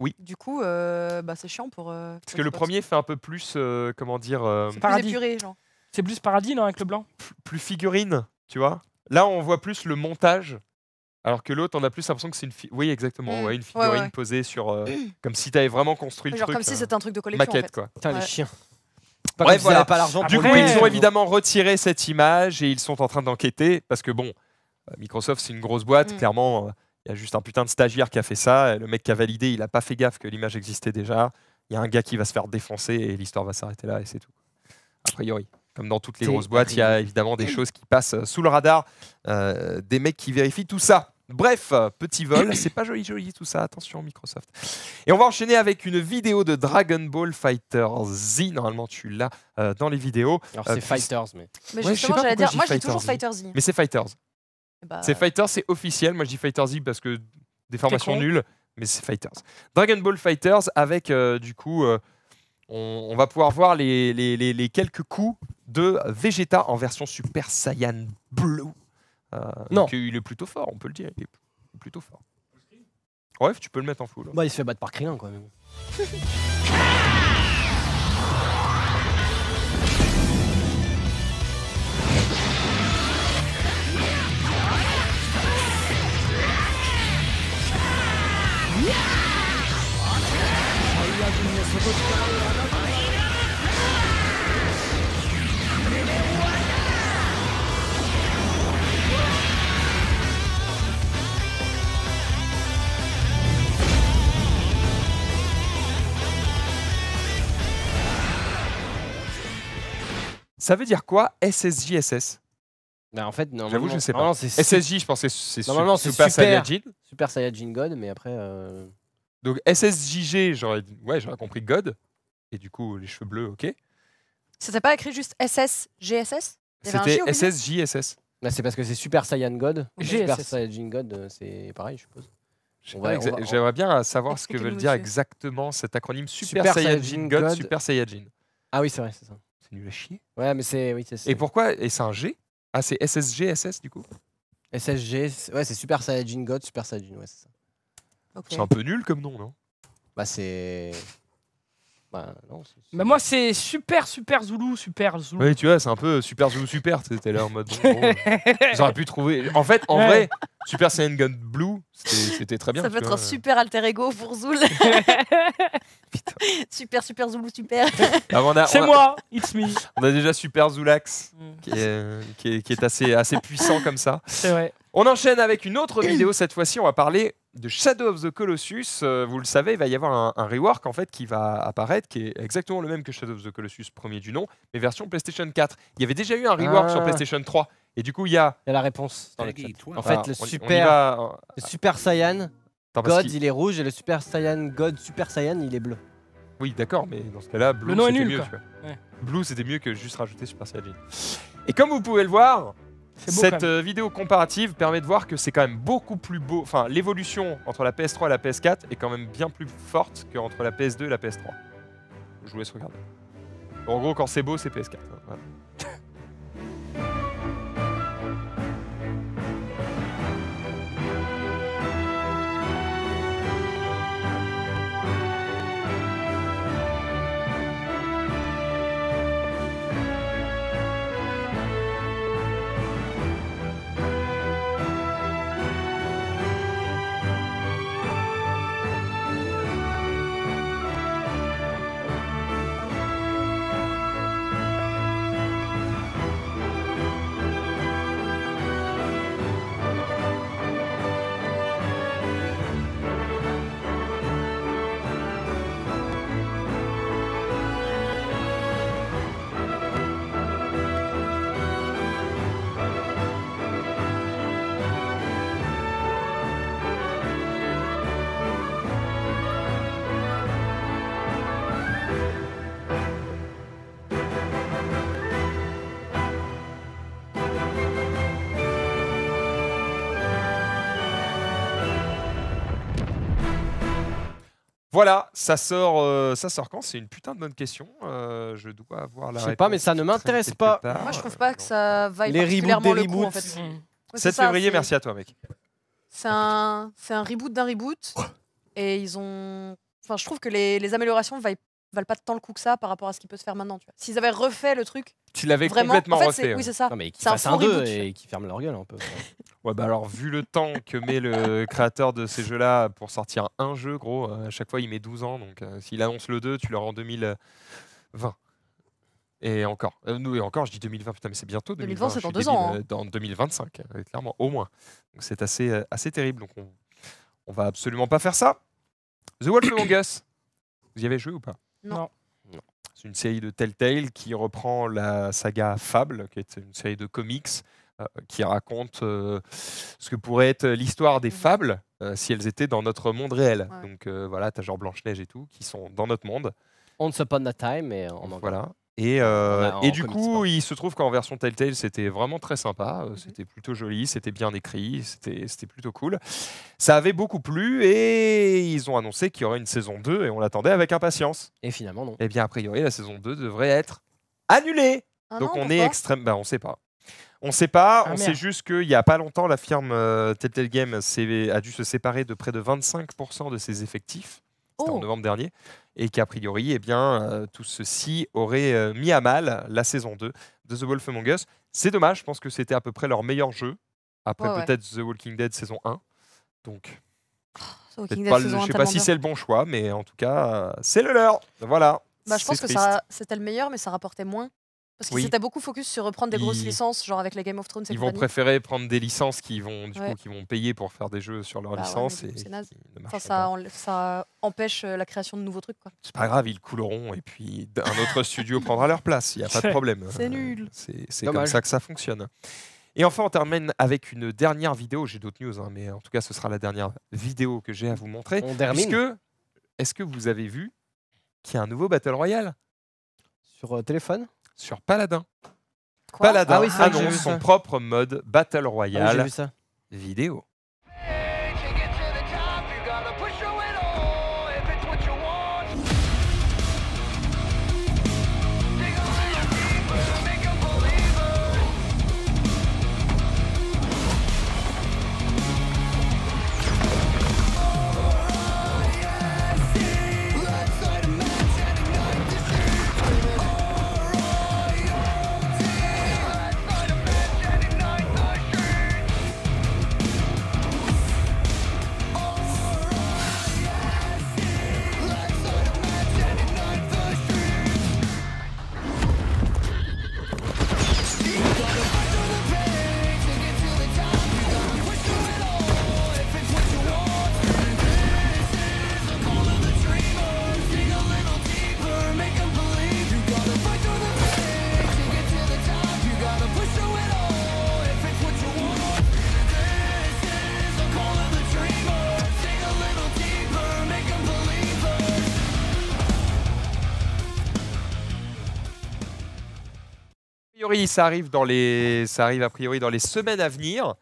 Oui. Du coup, euh, bah, c'est chiant pour. Euh, parce que le premier fait un peu plus, euh, comment dire, C'est Plus paradis. genre. C'est plus paradis, non, avec le blanc plus figurine, tu vois. Là, on voit plus le montage, alors que l'autre, on a plus l'impression que c'est une figurine. Oui, exactement, mm. une figurine posée sur. <clears throat> comme si t'avais vraiment construit le Genre truc. comme si c'était un truc de collection. maquette, en quoi. Putain, les chiens. Bref, voilà. pas l'argent Du coup, ils ont évidemment retiré cette image et ils sont en train d'enquêter parce que bon, Microsoft c'est une grosse boîte, mm. clairement, il y a juste un putain de stagiaire qui a fait ça. le mec qui a validé, il n'a pas fait gaffe que l'image existait déjà. Il y a un gars qui va se faire défoncer et l'histoire va s'arrêter là et c'est tout. A priori. Comme dans toutes les grosses boîtes, il y a évidemment des choses qui passent euh, sous le radar, euh, des mecs qui vérifient tout ça. Bref, petit vol, <coughs> c'est pas joli joli tout ça, attention Microsoft. Et on va enchaîner avec une vidéo de Dragon Ball Fighter Z. Normalement, tu l'as euh, dans les vidéos. Alors c'est Fighters, mais. Mais dire, moi j'ai toujours Fighter Z. Mais c'est Fighters. Eh bah, c'est Fighters, c'est officiel. Moi, je dis Fighters y parce que des formations nulles, mais c'est Fighters. Dragon Ball Fighters avec, euh, du coup, euh, on, va pouvoir voir les, les, quelques coups de Vegeta en version Super Saiyan Blue. Euh, donc, il est plutôt fort, on peut le dire. Il est plutôt fort. Bref, tu peux le mettre en full. Bah, il se fait battre par Krillin, quand même. <laughs> Ça veut dire quoi SSJSS bah, en fait, J'avoue, je ne sais pas. SSJ, je pensais que c'est Super, super Saiyajin. Super Saiyajin God, mais après. Euh, Donc SSJG, j'aurais ouais, compris God. Et du coup, les cheveux bleus, ok. Ça s'est pas écrit juste SSGSS C'était SSJSS. Bah, c'est parce que c'est Super Saiyan God. Super Saiyajin God, euh, c'est pareil, je suppose. J'aimerais bien savoir ce que veut dire exactement cet acronyme Super, Saiyajin, God, Super Saiyajin. Ah oui, c'est vrai, c'est ça. C'est nul à chier. Ouais, mais c'est. Oui, et pourquoi Et c'est un G ah, c'est SSG, SS du coup SSG, ouais, c'est Super Saiyajin God, Super Saiyajin, ouais, c'est ça. C'est un peu nul comme nom, non Bah, c'est. Bah, moi, c'est super, super Zoulou, super Zoulou. Oui, tu vois, c'est un peu Super Zoulou Super. C'était là en mode. <laughs> J'aurais pu trouver. En fait, en vrai, Super Saiyan Gun Blue, c'était très bien. Ça peut être un super alter ego pour Zoul. <laughs> super, super Zoulou, super. Ah, c'est moi, it's me. On a déjà Super Zoulax, mm. qui est, qui est- assez, assez puissant comme ça. C'est vrai. On enchaîne avec une autre vidéo. Cette fois-ci, on va parler de Shadow of the Colossus, euh, vous le savez, il va y avoir un, rework en fait qui va apparaître, qui est exactement le même que Shadow of the Colossus premier du nom, mais version PlayStation 4. Il y avait déjà eu un rework sur ah. PlayStation 3, et du coup il y a. Il y a la réponse. Dans En fait, euh, le super, super Saiyan God, il... est rouge, et le Super Saiyan God Super Saiyan, il est bleu. Oui, d'accord, mais dans ce cas-là, bleu, c'était mieux. Ouais. Blue c'était mieux que juste rajouter Super Saiyan. Et comme vous pouvez le voir, cette euh, vidéo comparative permet de voir que c'est quand même beaucoup plus beau. Enfin, l'évolution entre la PS3 et la PS4 est quand même bien plus forte qu'entre la PS2 et la PS3. Je vous laisse regarder. En gros, quand c'est beau, c'est PS4. Voilà, ça sort, euh, ça sort quand C'est une putain de bonne question. Euh, je dois avoir la. Je sais pas, mais ça ne m'intéresse pas. Moi, je trouve pas que ça vaille les le 7 mm. février, merci à toi, mec. C'est un, reboot d'un reboot, et ils ont. Enfin, je trouve que les, les améliorations vaillent valent pas tant le coup que ça par rapport à ce qui peut se faire maintenant. S'ils avaient refait le truc. Tu l'avais complètement refait Oui, hein. c'est ça. Non, mais un 2 et qui ferment leur gueule un peu. <laughs> ouais, bah alors, vu le temps que met le créateur de ces jeux-là pour sortir un jeu, gros, euh, à chaque fois il met 12 ans. Donc, euh, s'il annonce le 2, tu l'auras en 2020. Et encore. Euh, nous, et encore, je dis 2020, putain, mais c'est bientôt 2020. c'est dans deux ans. Hein. Dans 2025, clairement, au moins. Donc, c'est assez, assez terrible. Donc, on, on va absolument pas faire ça. The Wolf Among Us. Vous y avez joué ou pas non. C'est une série de Telltale qui reprend la saga Fable, qui est une série de comics euh, qui raconte euh, ce que pourrait être l'histoire des mm. fables euh, si elles étaient dans notre monde réel. Donc voilà, as genre Blanche-Neige et tout, qui sont dans notre monde. Once Upon the Time, mais en anglais. Voilà. Et, ah, euh, du coup, il se trouve qu'en version Telltale, c'était vraiment très sympa. Euh, mmh c'était plutôt joli, c'était bien écrit, c'était plutôt cool. Ça avait beaucoup plu et ils ont annoncé qu'il y aurait une saison 2 et on l'attendait avec impatience. Et finalement, non. Et eh bien, a priori, la saison 2 devrait être annulée. Ah Donc on est extrême. Bah, on sait pas. On sait pas, ah, on sait juste qu'il n'y a pas longtemps, la firme euh, Telltale Games a dû se séparer de près de 25% de ses effectifs. en oh. novembre dernier et qu'a priori, eh bien, euh, tout ceci aurait euh, mis à mal la saison 2 de The Wolf Among Us. C'est dommage, je pense que c'était à peu près leur meilleur jeu, après peut-être The Walking Dead saison 1. Donc, je ne sais pas si c'est le bon choix, mais en tout cas, euh, c'est le leur. Voilà. Bah, je pense que c'était le meilleur, mais ça rapportait moins. Parce qu'ils oui. beaucoup focus sur reprendre des grosses licences, genre avec les Game of Thrones. Ils vont préférer prendre des licences qui vont, du coup, qui vont payer pour faire des jeux sur leurs bah licences. ça, empêche euh, la création de nouveaux trucs. C'est pas grave, ils couleront et puis un autre <laughs> studio prendra leur place. Il n'y a pas de problème. C'est euh, nul. C'est comme ça que ça fonctionne. Et enfin, on termine avec une dernière vidéo. J'ai d'autres news, hein, mais en tout cas, ce sera la dernière vidéo que j'ai à vous montrer. On termine. Est-ce que vous avez vu qu'il y a un nouveau Battle Royale Sur euh, téléphone sur Paladin. Quoi Paladin ah annonce son propre mode Battle ah Royale vidéo. ça arrive, dans les, ça arrive a priori dans les semaines à venir.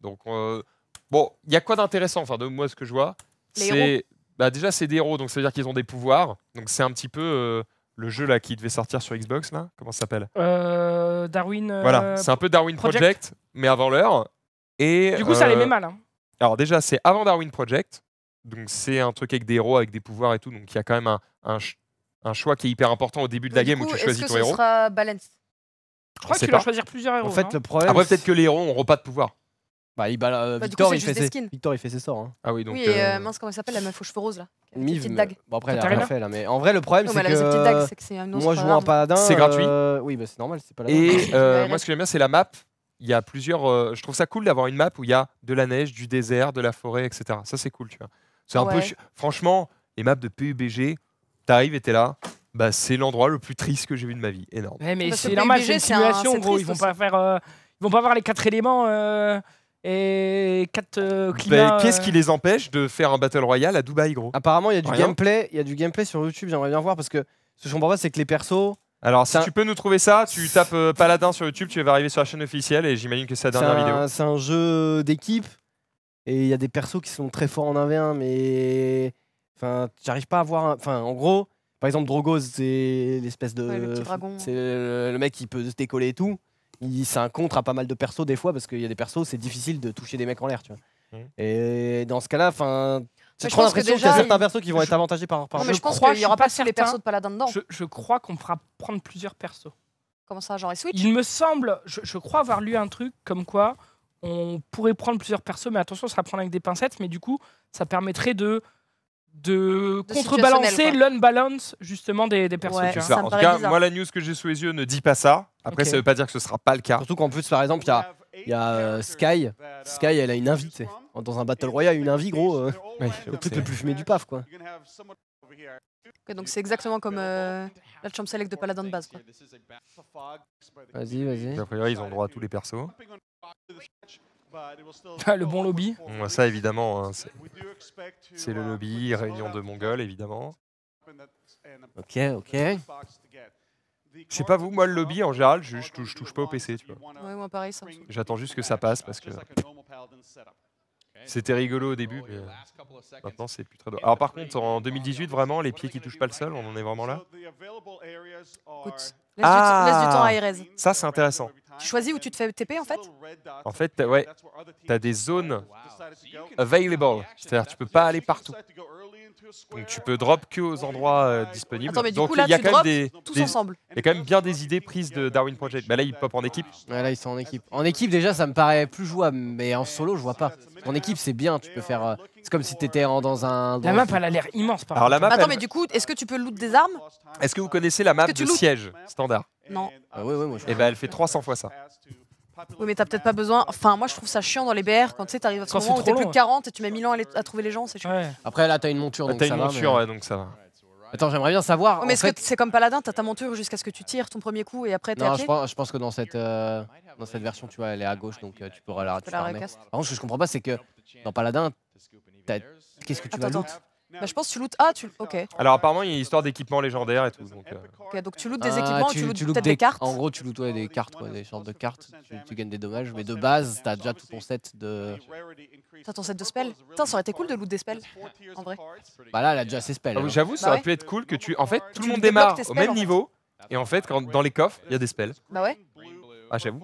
Donc, euh, bon, il y a quoi d'intéressant Enfin, de moi, ce que je vois, c'est. Bah, déjà, c'est des héros, donc ça veut dire qu'ils ont des pouvoirs. Donc, c'est un petit peu. Euh, le jeu là qui devait sortir sur Xbox là, comment ça s'appelle euh, Darwin. voilà, c'est un peu Darwin Project, mais avant l'heure. Et du coup, ça les met mal. Hein. Alors déjà, c'est avant Darwin Project, donc c'est un truc avec des héros, avec des pouvoirs et tout, donc il y a quand même un, un, choix qui est hyper important au début de la game où tu choisis héros ton ce héros. Sera balanced je crois que tu dois choisir plusieurs héros. En fait, le problème. Après, peut-être que les héros n'auront pas de pouvoir. Bah, bah, Victor, il fait ses... Victor, il fait ses sorts. hein. Ah oui, donc. Euh, euh, mince, comment elle s'appelle, la meuf aux cheveux roses, là une petite bah, après, elle a rien fait là. Mais en vrai, le problème, c'est que. Moi, je joue un paladin. C'est gratuit. Euh, oui, c'est normal, c'est pas la Et moi, ce que j'aime bien, c'est la map. Il y a plusieurs. je trouve ça cool d'avoir une map où il y a de la neige, du désert, de la forêt, etc. Ça, c'est cool, tu vois. C'est un Franchement, les maps de PUBG, t'arrives et t'es là bah, c'est l'endroit le plus triste que j'ai vu de ma vie. Énorme. Ouais, mais c'est normal, c'est une simulation, gros. Ils vont pas faire, euh, ils vont pas avoir les quatre éléments euh, et quatre euh, bah, climats... Qu'est-ce qui les empêche de faire un battle royale à Dubaï, gros Apparemment, il y a du gameplay, il y a du gameplay sur YouTube. J'aimerais bien voir parce que ce que je comprends pas, c'est que les persos. Alors, si tu peux nous trouver ça, tu tapes Paladin sur YouTube, tu vas arriver sur la chaîne officielle et j'imagine que c'est la dernière vidéo. C'est un jeu d'équipe et il y a des persos qui sont très forts en 1v1, mais. Enfin, j'arrive pas à voir. Enfin, en gros, par exemple, Drogos, c'est l'espèce de. le C'est le, mec qui peut se décoller et tout. C'est un contre à pas mal de persos des fois parce qu'il y a des persos, c'est difficile de toucher des mecs en l'air, tu vois. Et dans ce cas-là, enfin. J'ai trop l'impression qu'il y a certains persos qui vont être avantagés par. par non, mais je, qu'il n'y aura pas persos de Paladin dedans. Je, crois qu'on fera prendre plusieurs persos. Comment ça, genre et Switch Il me semble, je, crois avoir lu un truc comme quoi on pourrait prendre plusieurs persos, mais attention, ça va prendre avec des pincettes, mais du coup, ça permettrait de de, contrebalancer l'unbalance justement des, des persos. en tout cas, moi la news que j'ai sous les yeux ne dit pas ça. Après, ça ça veut pas dire que ce sera pas le cas. Surtout qu'en plus, par exemple, il y a, euh, Sky. Sky, elle a une invitée. Dans un Battle Royale, une invite, gros. Euh, le truc le plus fumé du paf, quoi. donc c'est exactement comme euh, la Champ select de Paladin de base. Vas-y, vas-y. A priori, ils ont droit à tous les persos le bon lobby Ça, évidemment, hein, c'est le uh, lobby, réunion de mongol évidemment. Ok, ok. Je pas vous, moi le lobby en général, je, touche, touche pas au PC, tu moi pareil, J'attends juste que ça passe parce que. C'était rigolo au début, mais euh, maintenant c'est plus très drôle. Alors par contre, en 2018, vraiment, les pieds qui touchent pas le sol, on en est vraiment là. Ça, c'est intéressant. Tu choisis où tu te fais TP en fait En fait, ouais, t'as des zones available, c'est-à-dire tu peux pas aller partout. Donc tu peux drop que aux endroits disponibles. Donc il y a quand même bien des idées prises de Darwin Project. Bah là, ils pop en équipe. là, ils sont en équipe. En équipe, déjà, ça me paraît plus jouable, mais en solo, je vois pas. En équipe, c'est bien, tu peux faire. Euh, c'est comme si t'étais étais dans un. La map, elle a l'air immense par Alors Attends, mais du coup, est-ce que tu peux loot des armes est-ce que vous connaissez la map de siège standard Non. Ah Et eh ben, elle fait 300 fois ça. Oui, mais t'as peut-être pas besoin. Enfin, moi, je trouve ça chiant dans les BR quand tu sais, t'arrives à ce moment où t'es plus de 40 et tu mets 1000 ans à, trouver les gens, c'est chiant. Ouais. Après, là, t'as une monture, ah, donc ça une va. monture, donc ça va. Attends, j'aimerais bien savoir. mais ce que c'est comme Paladin, t'as ta monture jusqu'à ce que tu tires ton premier coup et après t'es Non, je pense, je pense que dans cette, euh, dans cette version, tu vois, elle est à gauche, donc euh, tu pourras la, peux la Par contre, ce que je comprends pas, c'est que dans Paladin, qu'est-ce que tu vas Attends, bah, je pense que tu lootes. Ah, tu. Ok. Alors, apparemment, il y a une histoire d'équipement légendaire et tout. Donc, euh... donc tu lootes des ah, équipements, tu, tu, peut des... cartes. En gros, tu lootes des cartes, quoi, des sortes de cartes. Tu, gagnes des dommages, mais de base, t'as déjà tout ton set de. T'as ton set de spells Putain, ça aurait été cool de loot des spells, en vrai. Bah là, elle a déjà ses spells. Ah, hein. J'avoue, ça bah aurait pu être cool que tu. En fait, tout le monde démarre au même niveau, et en fait, quand, dans les coffres, il y a des spells. Bah ouais. Ah, j'avoue.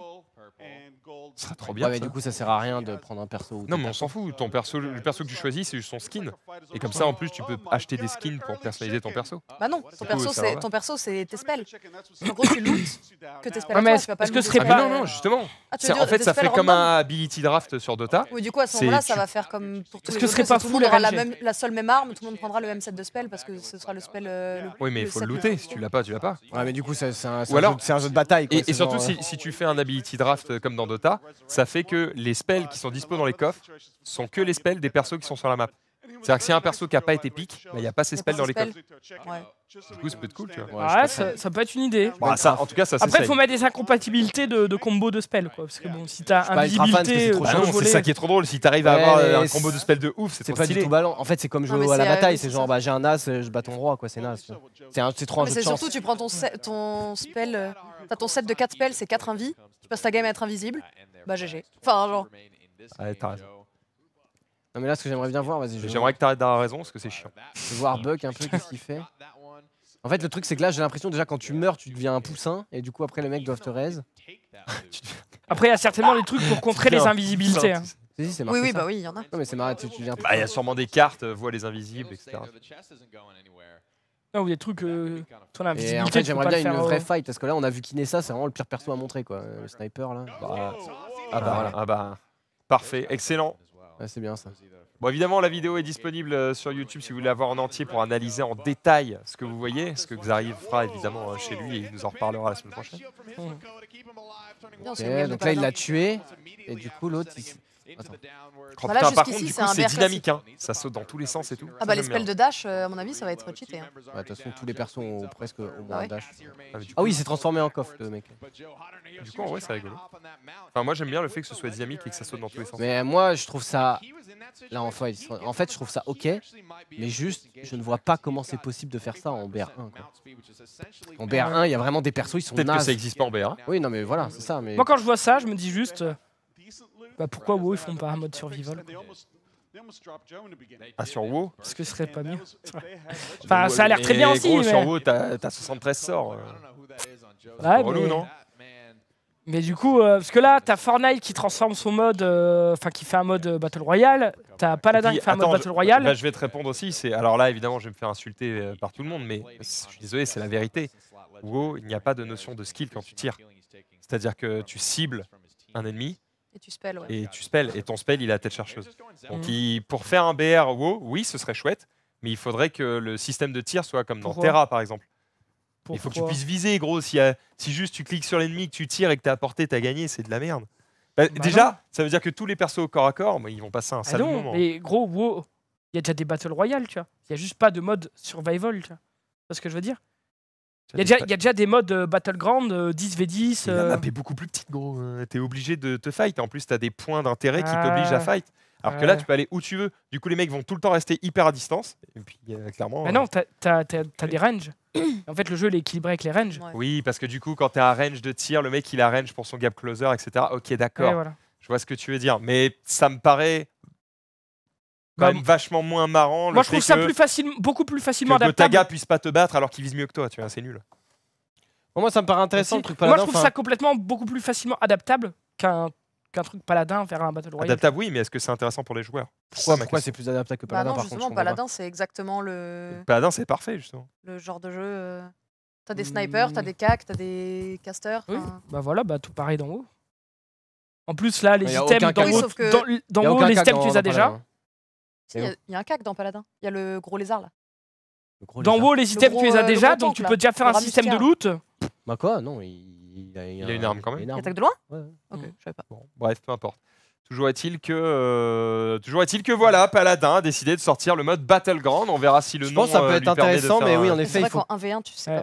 Ce serait trop bien. Ouais, mais du coup, ça sert à rien de prendre un perso. non, mais on s'en fout. Ton perso, le perso que tu choisis, c'est juste son skin. Et comme ça, en plus, tu peux acheter des skins pour personnaliser ton perso. Bah non, ton perso, c'est ton perso, c'est tes spells. En gros, tu <coughs> lootes que tes spells. non ah, mais ce que serait pas ah, Non, non, justement. Ah, en fait, ça fait comme un ability draft sur Dota. Oui, du coup, à ce moment-là, ça va faire comme pour tous les serait Pas fou le monde la, même, la seule même arme, tout le monde prendra le même set de spells parce que ce sera le spell. Euh, oui, mais il faut le looter. Si tu l'as pas, tu l'as pas. Ouais, mais du coup, c'est un, jeu de bataille. et, surtout, si, tu fais un ability draft comme dans Dota, ça fait que les spells qui sont dispo dans les coffres sont que les spells des persos qui sont sur la map. C'est-à-dire que s'il y a un perso qui n'a pas été pick, bah, il n'y a pas ses spells dans les coffres. Ouais. Du coup, ça peut être cool, tu vois. Ouais, ça, peut être une idée. Bah, en tout cas, ça, Après, il faut mettre des incompatibilités de, de combos de spells. Quoi, parce que bon, si t'as invisibilité. C'est euh, bah c'est ça qui est trop drôle. Si t'arrives arrives à avoir euh, un combo de spells de ouf, c'est pas stylé. du tout ballant. En fait, c'est comme jouer à la bataille. C'est genre, bah, j'ai un as, euh, je bats ton roi, quoi. C'est naze. C'est trop un jeu de chance. surtout, tu prends ton, ton spell. T'as ton set de 4 spells, c'est 4 invis. Tu passes ta game à être invisible. Bah GG. Enfin, genre. Allez, ah, t'as raison. Non, mais là, ce que j'aimerais bien voir, vas-y. J'aimerais que t'arrêtes d'avoir raison parce que c'est chiant. je voir Buck un peu, qu'est-ce qu'il fait. En fait, le truc, c'est que là, j'ai l'impression déjà quand tu meurs, tu deviens un poussin, et du coup, après, les mecs doivent te raise. <laughs> Après, il y a certainement des trucs pour contrer les invisibilités. <laughs> Hein. Si, si, Oui, oui, bah oui, il y en a. Non, mais c'est marrant, oh, tu, tu oh, viens. Oh, bah, il y a sûrement des cartes, euh, les invisibles, etc. Non, ou des trucs. euh, Et en fait, j'aimerais bien une vraie euh. fight, parce que là, on a vu Kinesa, c'est vraiment le pire perso à montrer, quoi. Euh, le sniper, là. Ah bah voilà. Ah bah, parfait, excellent. c'est bien ça. Bon, évidemment, la vidéo est disponible euh, sur YouTube si vous voulez la voir en entier pour analyser en détail ce que vous voyez, ce que Xavier fera évidemment euh, chez lui et il nous en reparlera la semaine prochaine. donc là, il l'a tué et du coup, l'autre, quand bah par contre, du c'est c'est dynamique. Hein. Ça saute dans tous les sens et tout. Ah bah les spells de dash, euh, à mon avis, ça va être cheaté. hein. de toute façon, tous les persos ont presque au moins dash. Ah, ah oui, c'est transformé en coffre, le mec. Du coup, en vrai, c'est rigolo. moi, j'aime bien le fait que ce soit dynamique et que ça saute dans tous les sens. Mais moi, je trouve ça. Là, en fait, en fait, je trouve ça ok, mais juste, je ne vois pas comment c'est possible de faire ça en BR1. En BR1, il y a vraiment des persos, ils sont Peut-être que ça n'existe pas en BR. 1 Oui, non, mais voilà, c'est ça. Mais... Moi, quand je vois ça, je me dis juste, bah pourquoi WoW ils font pas un mode survival ah, sur WoW Parce que ce serait pas mieux. <laughs> enfin, ça a l'air très bien aussi. mais... Euh. Sur WoW, t'as 73 sorts. Ouais, relou, non mais du coup, euh, parce que là, t'as Fortnite qui transforme son mode, euh, enfin qui fait un mode Battle Royale, t'as Paladin qui fait un mode Battle Royale. Je, bah, je vais te répondre aussi, c'est alors là, évidemment, je vais me faire insulter par tout le monde, mais je suis désolé, c'est la vérité. WoW, il n'y a pas de notion de skill quand tu tires. C'est-à-dire que tu cibles un ennemi, et tu spells, Et tu et ton spell, il a tête chercheuse. Donc, mm. pour faire un BR WoW, oui, ce serait chouette, mais il faudrait que le système de tir soit comme dans Terra, par exemple. il faut que tu puisses viser, gros. Si, juste tu cliques sur l'ennemi, que tu tires et que t'as apporté, t'as gagné, c'est de la merde. Bah, bah déjà, ça veut dire que tous les persos au corps à corps, bah, ils vont passer un ah sale moment. Mais gros, WoW, il y a déjà des Battle Royale, tu vois. Il n'y a juste pas de mode survival, tu vois. C'est ce que je veux dire il y, a déjà des modes euh, Battleground, 10v10. Euh, La euh, map est beaucoup plus petite, gros. T'es obligé de te fight. En plus, t'as des points d'intérêt qui t'obligent à ah. fight. Alors que là, tu peux aller où tu veux. Du coup, les mecs vont tout le temps rester hyper à distance. Et puis, clairement. Mais non, t'as des ranges. en fait, le jeu, il est équilibré avec les ranges. Oui, parce que du coup, quand t'es à range de tir, le mec, il a range pour son gap closer, etc. Ok, d'accord. Je vois ce que tu veux dire. Mais ça me paraît même vachement moins marrant. Moi, je trouve ça plus facile, beaucoup plus facilement que le Taga puisse pas te battre alors qu'il vise mieux que toi, tu vois, c'est nul. moi, ça me paraît intéressant le truc paladin. Moi, je trouve ça complètement beaucoup plus facilement adaptable qu'un qu'un truc paladin vers un battle royale. Adaptable, oui, mais est-ce que c'est intéressant pour les joueurs Pourquoi, c'est plus adaptable que bah paladin bah non, justement, paladin, c'est exactement le. paladin, c'est parfait, justement. Le genre de jeu. Euh. T'as des hmm. snipers, t'as des cacs, t'as des casters. Bah voilà, bah tout pareil d'en haut. En plus, là, les items d'en haut, les items, tu les as déjà. Il y, a un cac dans Paladin. Il y a le gros lézard là. Le gros dans WoW, les items, tu les as euh, déjà, donc tu peux déjà faire un système de loot. Bah quoi Non, il, y a, a, une arme quand même. Il attaque de loin ouais. Ok, je savais pas. Bon, bref, peu importe. Toujours est-il que, euh, toujours est-il que voilà, Paladin a décidé de sortir le mode Battleground. On verra si le nom. Je pense que ça peut euh, être intéressant, mais oui, en effet. il faut...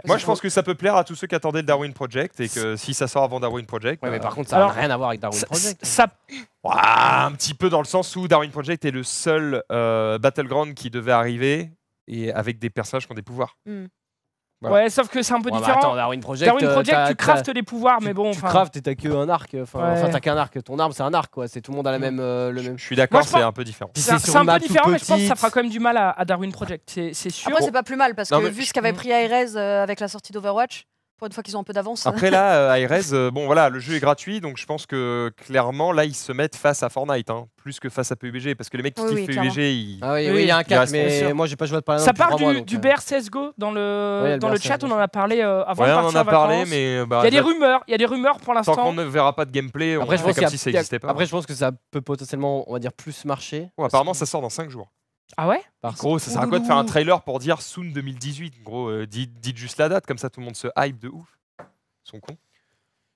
Moi, je pense que ça peut plaire à tous ceux qui attendaient le Darwin Project et que si ça sort avant Darwin Project. Ouais, mais par euh, contre, ça n'a rien à voir avec Darwin Project. Ça... un petit peu dans le sens où Darwin Project est le seul Battleground qui devait arriver et avec des personnages qui ont des pouvoirs. Hmm. Ouais, sauf que c'est un peu bah, différent. Darwin Project, euh, tu craftes les pouvoirs, mais bon. Tu, tu craftes et t'as qu'un arc. Enfin, t'as qu'un arc. Ton arme, c'est un arc, quoi. C'est tout le monde a la même. Euh, le même. Je suis d'accord, c'est un peu différent. C'est un, peu différent, mais je pense que ça fera quand même du mal à, Darwin Project, c'est sûr. Après, c'est pas plus mal parce que vu ce qu'avait pris Ares euh, avec la sortie d'Overwatch pour une fois qu'ils ont un peu d'avance. Après là, <laughs> euh, IRES, euh, bon voilà, le jeu est gratuit, donc je pense que clairement là ils se mettent face à Fortnite, hein, plus que face à PUBG, parce que les mecs qui kiffent PUBG, ils... Ah oui, il y a un cas, mais moi j'ai pas joué de PUBG. Ça part du, mois, euh. dans le, dans le chat, on en a parlé avant on en a parlé, mais bah, il y a des bah, rumeurs, il y a des rumeurs pour l'instant. Tant qu'on ne verra pas de gameplay, on après, je pense comme si ça n'existait pas. Après je pense que ça peut potentiellement, on va dire, plus marcher. apparemment ça sort dans 5 jours. Ah ouais Gros, ça sert à quoi de faire un trailer pour dire Soon 2018 Gros, euh, dites, juste la date, comme ça tout le monde se hype de ouf. Ils sont cons.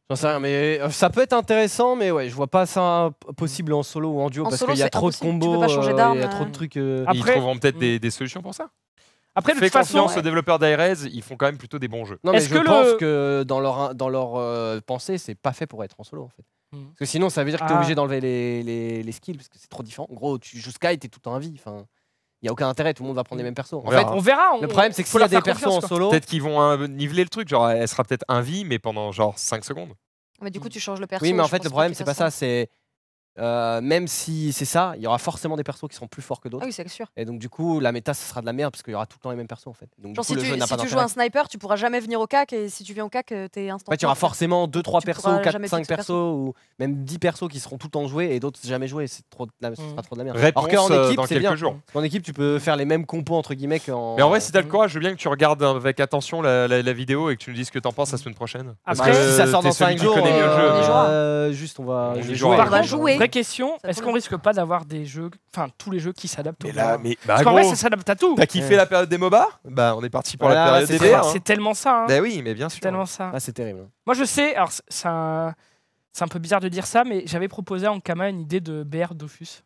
J'en sais rien, mais euh, ça peut être intéressant, mais ouais, je vois pas ça possible en solo ou en duo parce qu'il y a trop de combos, changer euh, il y a trop de trucs. Ils trouveront peut-être hmm. des, solutions pour ça. Après, de Fais toute confiance aux développeurs d'Airez, ils font quand même plutôt des bons jeux. Non, mais je pense que dans leur, dans leur pensée, c'est pas fait pour être en solo en fait. Hmm. Parce que sinon, ça veut dire que t'es ah. obligé d'enlever les, les, les skills parce que c'est trop différent. En gros, tu joues Sky, t'es tout en vie il n'y a aucun intérêt, tout le monde va prendre les mêmes persos. En fait, on verra. le problème, c'est que s'il y a des persos en solo. Peut-être qu'ils vont niveler le truc, genre elle sera peut-être un vie, mais pendant genre 5 secondes. Mais du coup, tu changes le perso. Oui, mais en fait, le problème, c'est pas ça. C'est euh, même si c'est ça, il y aura forcément des persos qui seront plus forts que d'autres. Ah oui, c'est sûr. Et donc, du coup, la méta, ça sera de la merde parce qu'il y aura tout le temps les mêmes persos en fait. Donc, coup, si, le tu, tu joues un sniper, tu pourras jamais venir au CAC et si tu viens au CAC, euh, t'es instant. En fait, il y aura forcément 2-3 persos, 4-5 persos ou même 10 persos qui seront tout le temps joués et d'autres jamais joués. C'est trop, ce sera mm. trop de la merde. Réponse en euh, équipe, c'est bien. Jours. En équipe, tu peux faire les mêmes compos entre guillemets en... Mais en vrai, si t'as le mm. courage, je veux bien que tu regardes avec attention la, vidéo et que tu nous dises ce que t'en penses la mm. semaine prochaine. Après, ah, bah, si ça sort dans 5 jours, juste on va jouer question, est-ce qu'on risque pas d'avoir des jeux, enfin tous les jeux qui s'adaptent au là, mais, bah, Parce vrai, ça s'adapte à tout. T'as kiffé la période des MOBA Bah, on est parti pour la période des hein. C'est tellement ça. Bah oui, mais bien sûr. Tellement ça. Ah, c'est terrible. Moi, je sais. Alors, c'est un... peu bizarre de dire ça, mais j'avais proposé en Ankama une idée de BR Dofus.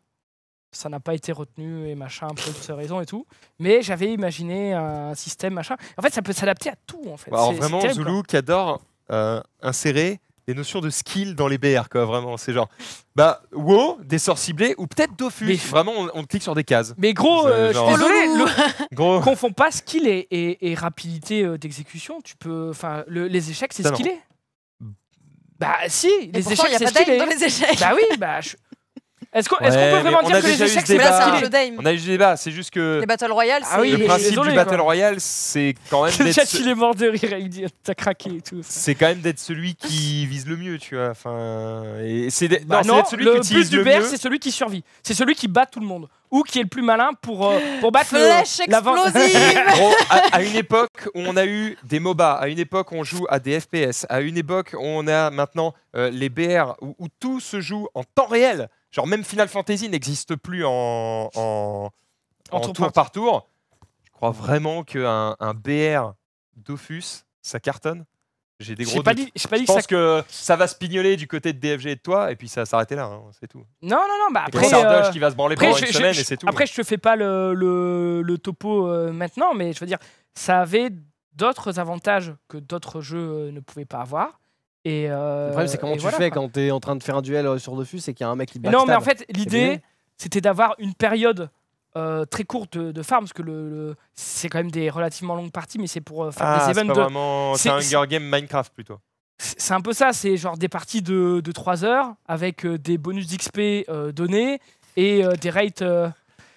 Ça n'a pas été retenu et machin, un peu de sa raison et tout. Mais j'avais imaginé un système machin. En fait, ça peut s'adapter à tout. En fait. Bah, c'est vraiment, Zulu qui adore euh, insérer des notions de skill dans les BR, quoi, vraiment. C'est genre, bah, WoW, des sorts ciblés ou peut-être Dofus. Mais... Vraiment, on, clique sur des cases. Mais gros, euh, je suis désolé, oh gros... <laughs> pas skill et, et, rapidité euh, d'exécution. Tu peux, enfin, les échecs, c'est skillé. Bah si, les échecs, c'est skillé. les échecs. Bah oui, bah je, est-ce qu'on peut vraiment dire que les échecs, c'est pas jeu On a eu des débats, c'est juste que. Les Battle Royale, c'est. le ah principe du Battle Royale, c'est quand même. Le chat, il est mort de rire, il dit t'as craqué et tout. C'est quand même d'être celui qui vise le mieux, tu vois. Enfin, et c'est bah non, celui le plus du BR, c'est celui qui survit. C'est celui qui bat tout le monde. Ou qui est le plus malin pour, euh, pour battre Flèche le, explosive <laughs> Gros, à, une époque, où on a eu des MOBA. À une époque, où on joue à des FPS. À une époque, où on a maintenant euh, les BR où tout se joue en temps réel. Genre, même Final Fantasy n'existe plus en, en, en tour, par tour. Je crois vraiment qu'un un BR Dofus, ça cartonne. J'ai des gros. Pas je pense que ça va se pignoler du côté de DFG et de toi, et puis ça va s'arrêter là, hein, c'est tout. Non, non, non, bah après. Euh, qui va se branler après, pendant je, une semaine et c'est tout. Après, hein. je te fais pas le, le, topo euh, maintenant, mais je veux dire, ça avait d'autres avantages que d'autres jeux euh, ne pouvaient pas avoir. Euh, le problème, c'est comment tu fais quand tu es en train de faire un duel euh, sur Dofus et qu'il y a un mec qui te Non, mais en fait, l'idée, c'était d'avoir une période euh, très courte de, farm, parce que le, c'est quand même des relativement longues parties, mais c'est pour faire ah, des events. C'est de... vraiment Hunger Game Minecraft plutôt. C'est un peu ça, c'est genre des parties de, de 3 heures avec des bonus d'XP donnés et des rates.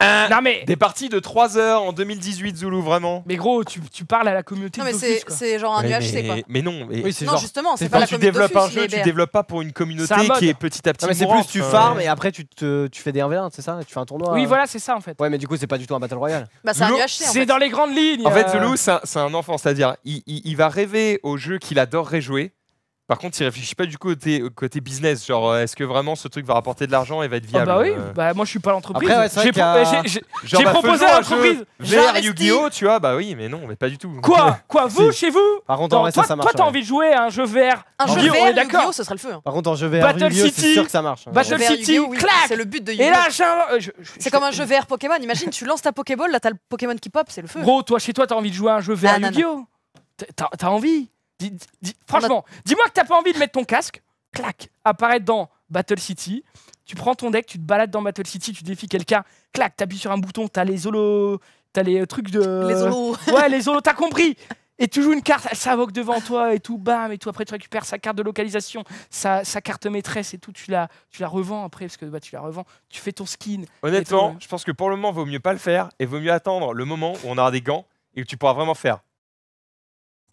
Euh, des parties de 3 heures en 2018, Zulu, vraiment. Mais gros, tu, tu parles à la communauté non, mais C'est genre un mais UHC, quoi. Mais non, mais non justement, c'est pas tu développes un jeu, tu développes pas pour une communauté qui est petit à petit. C'est plus tu euh, farmes et après tu, te, tu fais des 1v1, c'est ça Tu fais un tournoi. Oui, euh. voilà, c'est ça en fait. Ouais, mais du coup, c'est pas du tout un Battle Royale. Bah, c'est un UHC. C'est dans les grandes lignes. En fait, Zulu, c'est un enfant, c'est-à-dire, il va rêver au jeu qu'il adorerait jouer par contre, tu réfléchis pas du côté côté business, genre euh, est-ce que vraiment ce truc va rapporter de l'argent et va être ah bah viable bah oui, euh bah moi je suis pas l'entreprise. j'ai bah, proposé à l'entreprise. Vers Yu-Gi-Oh, tu vois, bah oui, mais non, mais pas du tout. Quoi <laughs> Quoi vous chez vous Par contre, en toi, ça, marche. Toi, t'as envie de jouer à un jeu vert Un jeu vert, d'accord. ça serait le feu. Hein. Par contre, en jeu vert, Battle City, sûr que ça marche. Battle City, clac. C'est le but de Yu-Gi-Oh. Euh, c'est comme un jeu vert Pokémon. Imagine, tu lances ta Pokéball, là t'as le Pokémon qui pop, c'est le feu. Gros, toi chez toi, t'as envie de jouer à un jeu vert Yu-Gi-Oh. T'as envie franchement, dis-moi que t'as pas envie de mettre ton casque, clac, apparaître dans Battle City. Tu prends ton deck, tu te balades dans Battle City, tu défies quelqu'un, clac, t'appuies sur un bouton, t'as les tu t'as les euh, trucs de. Les holos. <laughs> Ouais, les holos, t'as compris. Et tu joues une carte, elle s'invoque devant toi et tout, bam, et tout. Après, tu récupères sa carte de localisation, sa, carte maîtresse et tout. Tu la, tu la revends après, parce que bah, tu la revends. Tu fais ton skin. Honnêtement, euh, je pense que pour le moment, vaut mieux pas le faire et vaut mieux attendre le moment où on aura des gants et que tu pourras vraiment faire.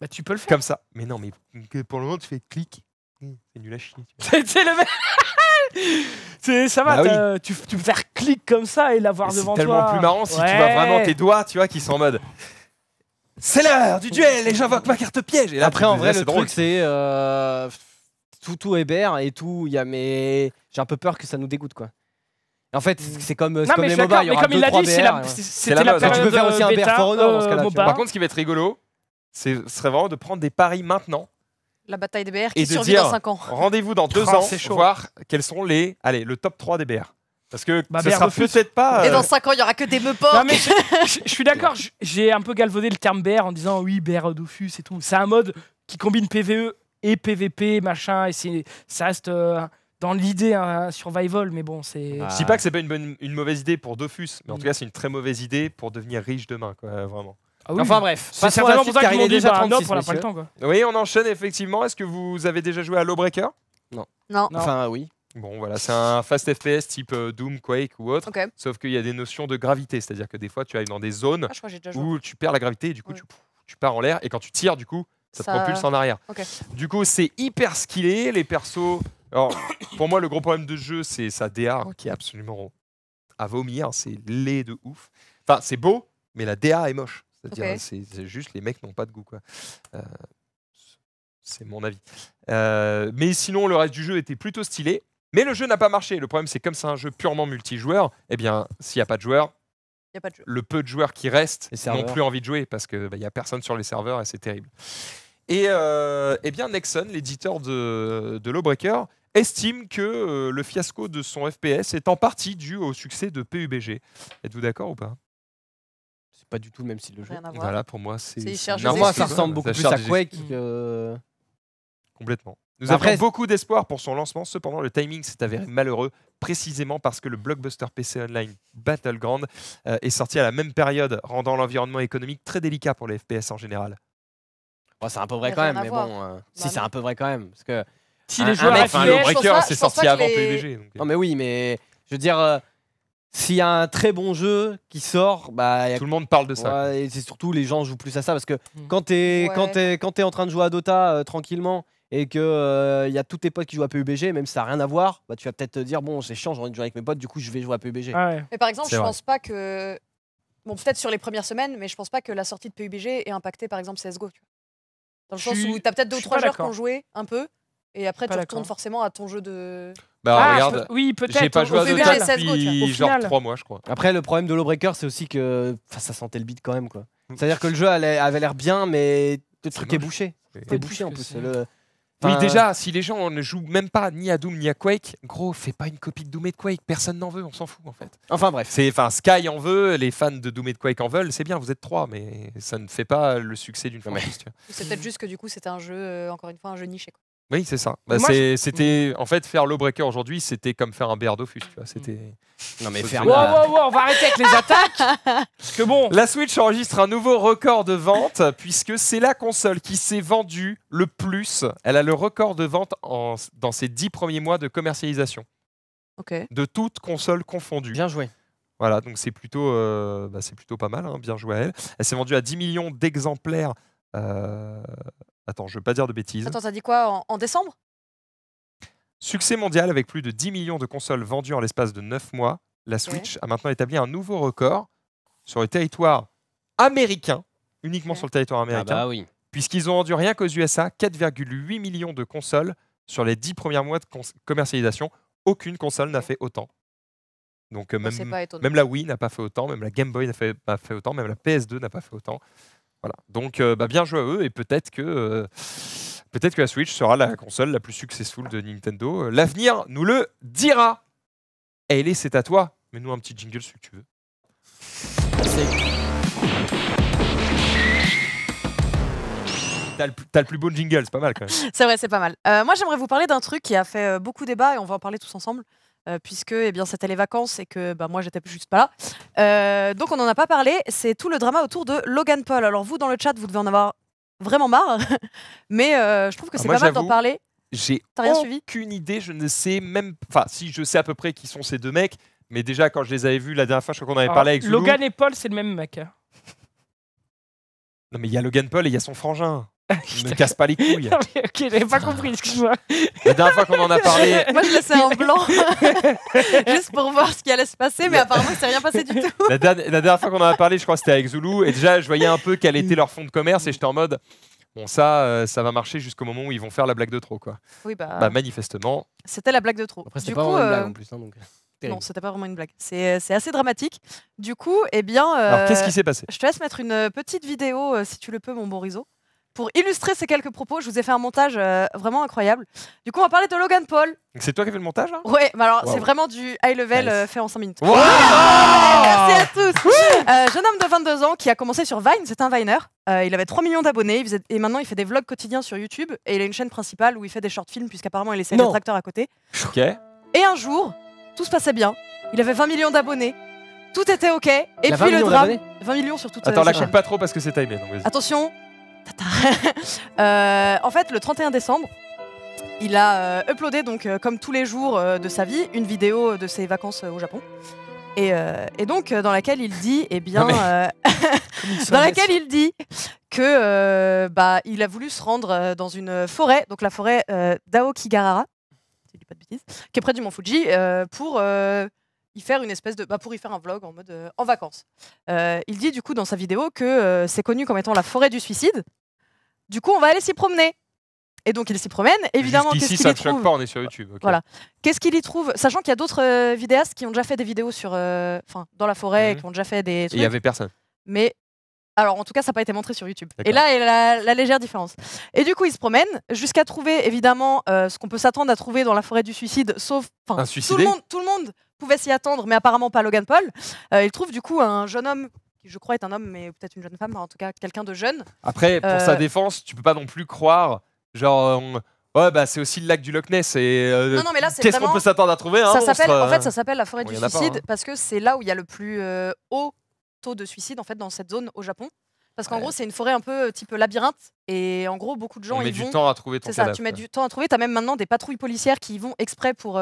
Bah, tu peux le faire. Comme ça. Mais non, mais pour le moment, tu fais clic. C'est nul à chier. C'est le mec. <laughs> ça va, bah tu, tu peux faire clic comme ça et l'avoir devant toi. C'est tellement plus marrant si tu vois vraiment tes doigts, tu vois, qui sont en mode. C'est l'heure du duel et j'invoque ma carte piège. Et Après, en vrai, le truc, c'est. Euh, tout, tout hébert et tout. il Y a mes... J'ai un peu peur que ça nous dégoûte, quoi. En fait, mm. c'est comme, non, comme les MOBA, mais comme il l'a dit, c'est la, c'était la, la Tu peux faire aussi un euh, BR for Honor ce euh, cas Par contre, ce qui va être rigolo, ce serait vraiment de prendre des paris maintenant. La bataille des BR qui et de survit dans 5 ans. Rendez-vous dans 2 ans, pour voir quels sont les, allez, le top 3 des BR. Parce que bah, ce sera peut-être pas. Et euh, dans 5 ans, il n'y aura que des meupons je, suis d'accord, j'ai un peu galvaudé le terme BR en disant oui, BR Dofus et tout. C'est un mode qui combine PVE et PVP, machin, et ça reste. Euh, dans l'idée hein, un survival, mais bon, c'est. Je ah. dis pas que c'est pas une, bonne, une mauvaise idée pour Dofus, mais en tout mm. cas, c'est une très mauvaise idée pour devenir riche demain, quoi, vraiment. Ah enfin bref, c'est certainement pour ça qu'ils m'ont dit déjà 36, pas le temps. Oui, on enchaîne effectivement. Est-ce que vous avez déjà joué à Lawbreaker non. non. Enfin oui. Bon voilà, c'est un fast FPS type euh, Doom, Quake ou autre. Sauf qu'il y a des notions de gravité, c'est-à-dire que des fois tu arrives dans des zones ah, où tu perds la gravité et du coup mm. tu, pars en l'air et quand tu tires du coup ça, te propulse en arrière. Du coup c'est hyper skillé, les persos. Alors <coughs> pour moi le gros problème de jeu c'est sa DA qui est absolument à vomir, c'est laid de ouf. Enfin c'est beau, mais la DA est moche cest juste les mecs n'ont pas de goût. Quoi. Euh, c'est mon avis. Euh, mais sinon, le reste du jeu était plutôt stylé. Mais le jeu n'a pas marché. Le problème, c'est comme c'est un jeu purement multijoueur, eh bien, s'il n'y a pas de joueurs, le peu de joueurs qui restent n'ont plus envie de jouer parce qu'il n'y bah, a personne sur les serveurs et c'est terrible. Et euh, eh bien, Nexon, l'éditeur de, de Lawbreaker, estime que le fiasco de son FPS est en partie dû au succès de PUBG. Êtes-vous d'accord ou pas pas du tout le même style de jeu. Rien Voilà, pour moi, c'est. C'est- moi, ça ressemble beaucoup plus à Quake. que- Complètement. Nous avons beaucoup d'espoir pour son lancement, cependant le timing s'est avéré malheureux, précisément parce que le blockbuster PC Online Battleground euh, est sorti à la même période, rendant l'environnement économique très délicat pour les FPS en général. c'est un peu vrai quand même, mais bon. Euh, bah si, c'est un peu vrai quand même. Parce que. Si les joueurs enfin, le Breaker, c'est sorti avant PVG PUBG. Euh. Non, mais oui, mais. Je veux dire, s'il y a un très bon jeu qui sort, bah, tout le monde parle de ça. et c'est surtout les gens jouent plus à ça parce que hmm. quand tu quand es, es en train de jouer à Dota euh, tranquillement et que il euh, y a tous tes potes qui jouent à PUBG, même si ça n'a rien à voir, bah, tu vas peut-être te dire bon c'est chiant, j'ai envie de jouer avec mes potes, du coup je vais jouer à PUBG. Ah mais par exemple, je pense pas que bon peut-être sur les premières semaines, mais je pense pas que la sortie de PUBG ait impacté par exemple CS:GO. Tu Dans le sens où tu as peut-être deux ou trois joueurs qui ont joué un peu, et après, tu retournes forcément à ton jeu de. Bah ah, regarde, oui, peut-être. J'ai pas joué hein. à Dota depuis genre 3 mois, je crois. Après, le problème de Lawbreaker, c'est aussi que ça sentait le beat quand même, quoi. Mm. C'est-à-dire que le jeu avait l'air bien, mais le truc est bouché. T'es bouché en plus. Oui, déjà, si les gens ne jouent même pas ni à Doom ni à Quake, gros, fais pas une copie de Doom et de Quake, personne n'en veut, on s'en fout en fait. Enfin bref. C'est, enfin, Sky en veut, les fans de Doom et de Quake en veulent, c'est bien, vous êtes trois, mais ça ne fait pas le succès d'une franchise. C'est peut-être juste que du coup, c'est un jeu, euh, encore une fois, un jeu niché. Oui, c'est ça. Bah, c'était en fait faire le breaker aujourd'hui, c'était comme faire un berdofus. <laughs> Non mais faire. Wow, on va arrêter avec les attaques. <laughs> Parce que bon. La Switch enregistre un nouveau record de vente puisque c'est la console qui s'est vendue le plus. Elle a le record de vente en... dans ses dix premiers mois de commercialisation. Ok. De toutes consoles confondues. Bien joué. Voilà, donc c'est plutôt, euh, bah, c'est plutôt pas mal. Hein, bien joué à elle. Elle s'est vendue à 10 millions d'exemplaires. Euh, Attends, je veux pas dire de bêtises. Attends, t'as dit quoi en, décembre Succès mondial avec plus de 10 millions de consoles vendues en l'espace de 9 mois, la Switch a maintenant établi un nouveau record sur le territoire américain, uniquement sur le territoire ah américain, ah bah oui. puisqu'ils ont vendu rien qu'aux USA 4,8 millions de consoles sur les 10 premiers mois de commercialisation. Aucune console n'a fait autant. Donc euh, bah, même, même la Wii n'a pas fait autant, même la Game Boy n'a pas fait autant, même la PS2 n'a pas fait autant. Donc, euh, bah, bien joué à eux et peut-être que euh, peut que la Switch sera la console la plus successful de Nintendo. Euh, l'avenir nous le dira. Et eh, c'est à toi. Mets-nous un petit jingle si tu veux. T'as le, plus beau jingle, c'est pas mal quand même. C'est vrai, c'est pas mal. moi, j'aimerais vous parler d'un truc qui a fait beaucoup débat et on va en parler tous ensemble. Euh, puisque eh bien, c'était les vacances et que bah, moi, j'étais juste pas là. Euh, donc, on n'en a pas parlé. C'est tout le drama autour de Logan Paul. Alors, vous, dans le chat, vous devez en avoir vraiment marre, <laughs> mais euh, je trouve que ah, c'est pas mal d'en parler. J'ai aucune idée, je ne sais même... Enfin, si, je sais à peu près qui sont ces deux mecs, mais déjà, quand je les avais vus la dernière fois, je crois qu'on avait parlé avec Zulu. Logan et Paul, c'est le même mec. Non, mais il y a Logan Paul et il y a son frangin ne casse pas les couilles. <laughs> ok, j'avais pas compris, excuse-moi. La dernière fois qu'on en a parlé. <laughs> Moi, je laissais en blanc <laughs> juste pour voir ce qui allait se passer, mais apparemment, il s'est rien passé du tout. La, dernière, fois qu'on en a parlé, je crois que c'était avec Zulu, et déjà, je voyais un peu quel était leur fond de commerce, et j'étais en mode, bon, ça, euh, ça va marcher jusqu'au moment où ils vont faire la blague de trop, quoi. Oui, bah. bah manifestement. C'était la blague de trop. Après, c'était pas vraiment une blague en plus, hein, donc. Euh, non, c'était pas vraiment une blague. Euh, c'est assez dramatique. Du coup, eh bien. Alors, qu'est-ce qui s'est passé Je te laisse mettre une petite vidéo, si tu le peux, mon bon pour illustrer ces quelques propos, je vous ai fait un montage euh, vraiment incroyable. Du coup, on va parler de Logan Paul. C'est toi qui as fait le montage là hein Ouais, alors c'est vraiment du high level euh, fait en 5 minutes. Merci à tous euh, Jeune homme de 22 ans qui a commencé sur Vine, c'est un Viner. il avait 3 millions d'abonnés et maintenant il fait des vlogs quotidiens sur YouTube et il a une chaîne principale où il fait des short films puisqu'apparemment il est d'être à côté. Ok. Et un jour, tout se passait bien. Il avait 20 millions d'abonnés, tout était ok et puis le drame. 20 millions sur toute chaîne. Attends, la coupe pas trop parce que c'est timé. Attention, <laughs> Euh, en fait, le 31 décembre, il a euh, uploadé, donc, euh, comme tous les jours de sa vie, une vidéo de ses vacances au Japon. Et, donc, dans laquelle il dit, eh bien, <laughs> <laughs> dans laquelle il dit que bah, il a voulu se rendre dans une forêt, donc la forêt d'Aokigarara, qui est près du mont Fuji, pour faire une espèce de. Bah, pour y faire un vlog en mode euh, en vacances. Euh, il dit du coup dans sa vidéo que euh, c'est connu comme étant la forêt du suicide. Du coup, on va aller s'y promener. Et donc, il s'y promène. Évidemment, qu'est-ce qu'il pas, on est sur YouTube. Voilà. Qu'est-ce qu'il y trouve Sachant qu'il y a d'autres vidéastes qui ont déjà fait des vidéos sur, enfin, dans la forêt, mhm. qui ont déjà fait des il n'y y avait personne. Mais alors, en tout cas, ça n'a pas été montré sur YouTube. Et là, il y a la, légère différence. Et du coup, il se promène jusqu'à trouver, évidemment, ce qu'on peut s'attendre à trouver dans la forêt du suicide, sauf. tout tout le monde pouvait s'y attendre, mais apparemment pas Logan Paul. Euh, il trouve du coup un jeune homme qui je crois est un homme, mais peut-être une jeune femme, en tout cas quelqu'un de jeune. Après, pour sa euh, défense, tu peux pas non plus croire, genre, Ouais, bah c'est aussi le lac du Loch Ness. Et, euh, mais qu'est-ce qu'on peut s'attendre à trouver hein, ça s'appelle, En fait, ça s'appelle la forêt du suicide hein. parce que c'est là où il y a le plus haut taux de suicide en fait dans cette zone au Japon. Parce qu'en gros, c'est une forêt un peu type labyrinthe. Et en gros, beaucoup de gens. Tu du temps à trouver ton C'est ça, tu mets du temps à trouver. Tu as même maintenant des patrouilles policières qui y vont exprès pour.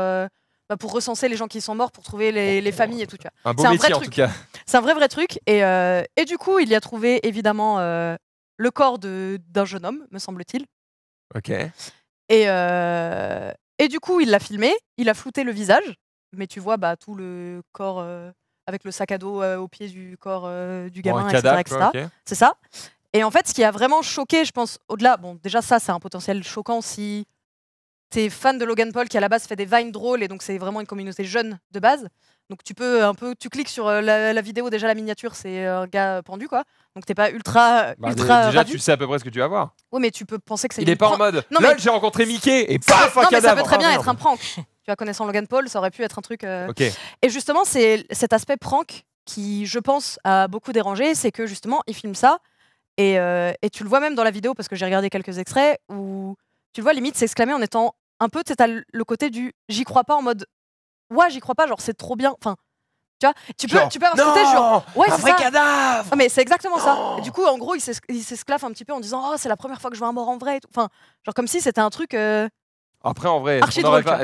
Bah, pour recenser les gens qui sont morts, pour trouver les, familles et tout. Tu Un vrai en truc. tout cas. C'est un vrai vrai truc. Et, euh, et, du coup, il y a trouvé évidemment euh, le corps d'un jeune homme, me semble-t-il. Ok. Et, euh, et du coup, il l'a filmé, il a flouté le visage, mais tu vois bah, tout le corps avec le sac à dos au pied du corps du gamin, etc. C'est ça. Et en fait, ce qui a vraiment choqué, je pense, au-delà, bon, déjà ça, c'est un potentiel choquant si t'es fan de Logan Paul qui à la base fait des vines drôles et donc c'est vraiment une communauté jeune de base. Donc tu peux un peu, tu cliques sur euh, la, vidéo déjà la miniature, c'est euh, un gars pendu quoi. Donc t'es pas ultra bah, ultra. Déjà tu sais à peu près ce que tu vas voir. Oui mais tu peux penser que c'est. Il est pas en mode. Non, j'ai rencontré Mickey et paf un cadavre. ça peut très bien ah, être un prank. tu as connaissant Logan Paul, ça aurait pu être un truc. Euh. Et justement c'est cet aspect prank qui je pense a beaucoup dérangé, c'est que justement il filme ça et, et tu le vois même dans la vidéo parce que j'ai regardé quelques extraits où tu le vois limite s'exclamer en étant un peu, tu as le côté du j'y crois pas en mode ouais, j'y crois pas, genre c'est trop bien. Enfin, tu vois, tu peux, tu peux avoir non, genre ouais, c'est vrai cadavre. mais c'est exactement ça. du oh. coup, en gros, il s'esclaffent un petit peu en disant oh, c'est la première fois que je vois un mort en vrai. Enfin, genre comme si c'était un truc. Euh, Après, en vrai, est-ce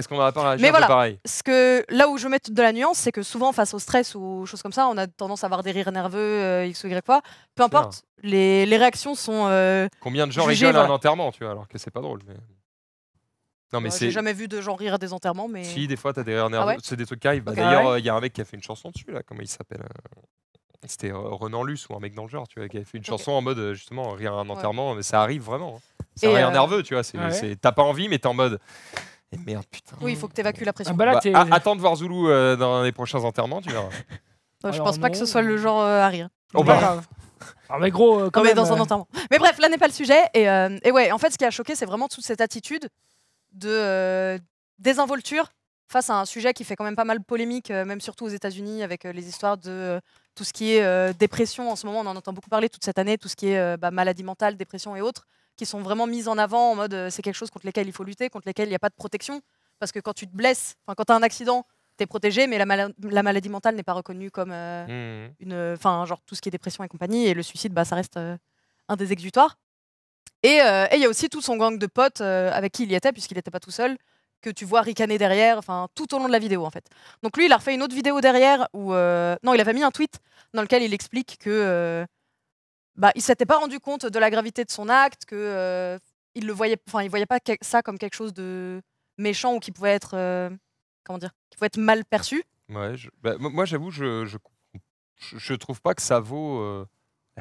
qu'on n'aurait pas, mais voilà, ce que, Là où je mets de la nuance, c'est que souvent, face au stress ou choses comme ça, on a tendance à avoir des rires nerveux, euh, X ou Y quoi. Peu importe, les, réactions sont. Euh, Combien de gens rigolent à un enterrement, tu vois, alors que c'est pas drôle. Non, euh, J'ai jamais vu de gens rire à des enterrements, mais. Si, des fois, t'as des rires nerveux. Ah c'est des trucs qui arrivent. Bah, d'ailleurs, ah euh, il y a un mec qui a fait une chanson dessus, là. Comment il s'appelle euh, C'était Renan Luce ou un mec dans le genre, tu vois, qui a fait une chanson en mode, justement, rire à un enterrement, mais ça arrive vraiment. Hein. C'est un rire nerveux, tu vois. Ah t'as pas envie, mais t'es en mode. Mais eh merde, putain. Oui, il faut que tu évacues la pression. Bah bah, attends de voir Zulu dans les prochains enterrements, tu verras. je pense pas que ce soit le genre à rire. Oh bah. mais gros, quand même, mais dans un enterrement. Mais bref, là n'est pas le sujet. Et, et, ouais, en fait, ce qui a choqué, c'est vraiment toute cette attitude de euh, désinvolture face à un sujet qui fait quand même pas mal polémique, euh, même surtout aux États-Unis, avec euh, les histoires de tout ce qui est dépression. En ce moment, on en entend beaucoup parler toute cette année, tout ce qui est bah, maladie mentale, dépression et autres, qui sont vraiment mises en avant en mode c'est quelque chose contre lequel il faut lutter, contre lequel il n'y a pas de protection. Parce que quand tu te blesses, quand tu as un accident, tu es protégé, mais la, maladie mentale n'est pas reconnue comme mmh une. genre tout ce qui est dépression et compagnie, et le suicide, bah, ça reste un des exutoires. Euh, et il y a aussi tout son gang de potes euh, avec qui il y était, puisqu'il n'était pas tout seul, que tu vois ricaner derrière, enfin tout au long de la vidéo en fait. Donc lui, il a refait une autre vidéo derrière où euh, non, il avait mis un tweet dans lequel il explique que ne bah il s'était pas rendu compte de la gravité de son acte, qu'il ne le voyait, enfin il voyait pas ça comme quelque chose de méchant ou qui pouvait être comment dire, qui pouvait être mal perçu. Ouais, bah, moi j'avoue, je, je je trouve pas que ça vaut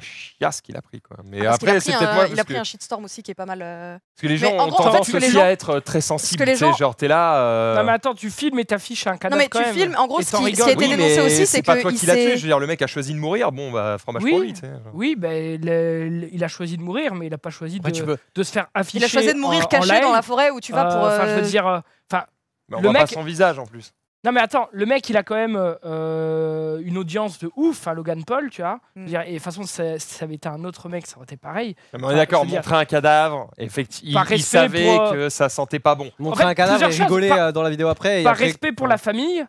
chiasse qu'il a pris. Quoi. Mais ah, après, peut-être Il a pris, un, shitstorm aussi qui est pas mal. Euh. Parce que les gens ont tendance aussi à être très sensibles. Genre, t'es là. Euh, non, mais attends, tu filmes et t'affiches un cadavre. Non, mais tu filmes. En gros, ce qui, a été dénoncé aussi, c'est que. pas toi qui l'as tué. Je veux dire, le mec a choisi de mourir. Bon, bah, fromage oui, lui. Oui, ben, il a choisi de mourir, mais il a pas choisi de, se faire afficher. Il a choisi de mourir caché dans la forêt où tu vas pour. Euh, enfin, je veux dire. Enfin, le mec. son visage en plus. Non mais attends, le mec il a quand même euh, une audience de ouf à Logan Paul, tu vois. Mm. et de toute façon, si ça avait été un autre mec, ça aurait été pareil. on est d'accord, montrer un cadavre, effectivement, il, savait euh, que ça sentait pas bon. Montrer un cadavre et rigoler euh, dans la vidéo après. par respect pour la famille,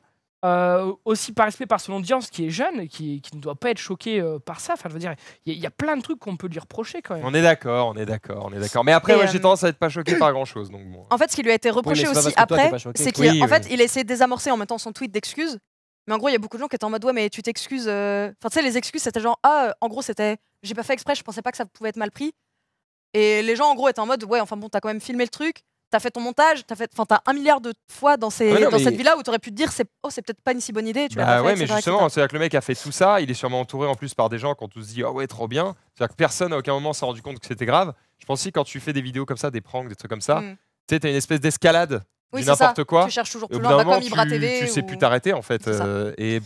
euh, aussi par respect par son audience qui est jeune, qui, qui ne doit pas être choquée euh, par ça. Enfin, je veux dire, il y, a plein de trucs qu'on peut lui reprocher quand même. On est d'accord, on est d'accord, on est d'accord. Mais après, euh, j'ai tendance à être pas choqué par grand chose. Donc En fait, ce qui lui a été reproché aussi après, c'est qu'en fait, il a essayé de désamorcer en mettant son tweet d'excuses. Mais en gros, il y a beaucoup de gens qui étaient en mode ouais, mais tu t'excuses. Enfin, tu sais, les excuses, c'était genre ah, en gros, c'était j'ai pas fait exprès, je pensais pas que ça pouvait être mal pris. Et les gens, en gros, étaient en mode ouais, enfin bon, t'as quand même filmé le truc t'as fait ton montage, t'as fait, enfin, t'as un milliard de fois dans, cette villa là où t'aurais pu te dire, c'est, oh, c'est peut-être pas une si bonne idée. Tu bah ouais, mais justement, c'est-à-dire que le mec a fait tout ça, il est sûrement entouré en plus par des gens quand ont tous dit, oh ouais, trop bien. C'est-à-dire que personne à aucun moment s'est rendu compte que c'était grave. Je pense que quand tu fais des vidéos comme ça, des pranks, des trucs comme ça, hmm. tu sais, t'as une espèce d'escalade. Oui, n'importe quoi. Tu cherches toujours plus loin, bah, comme tu, Tu sais plus t'arrêter en fait. Euh, et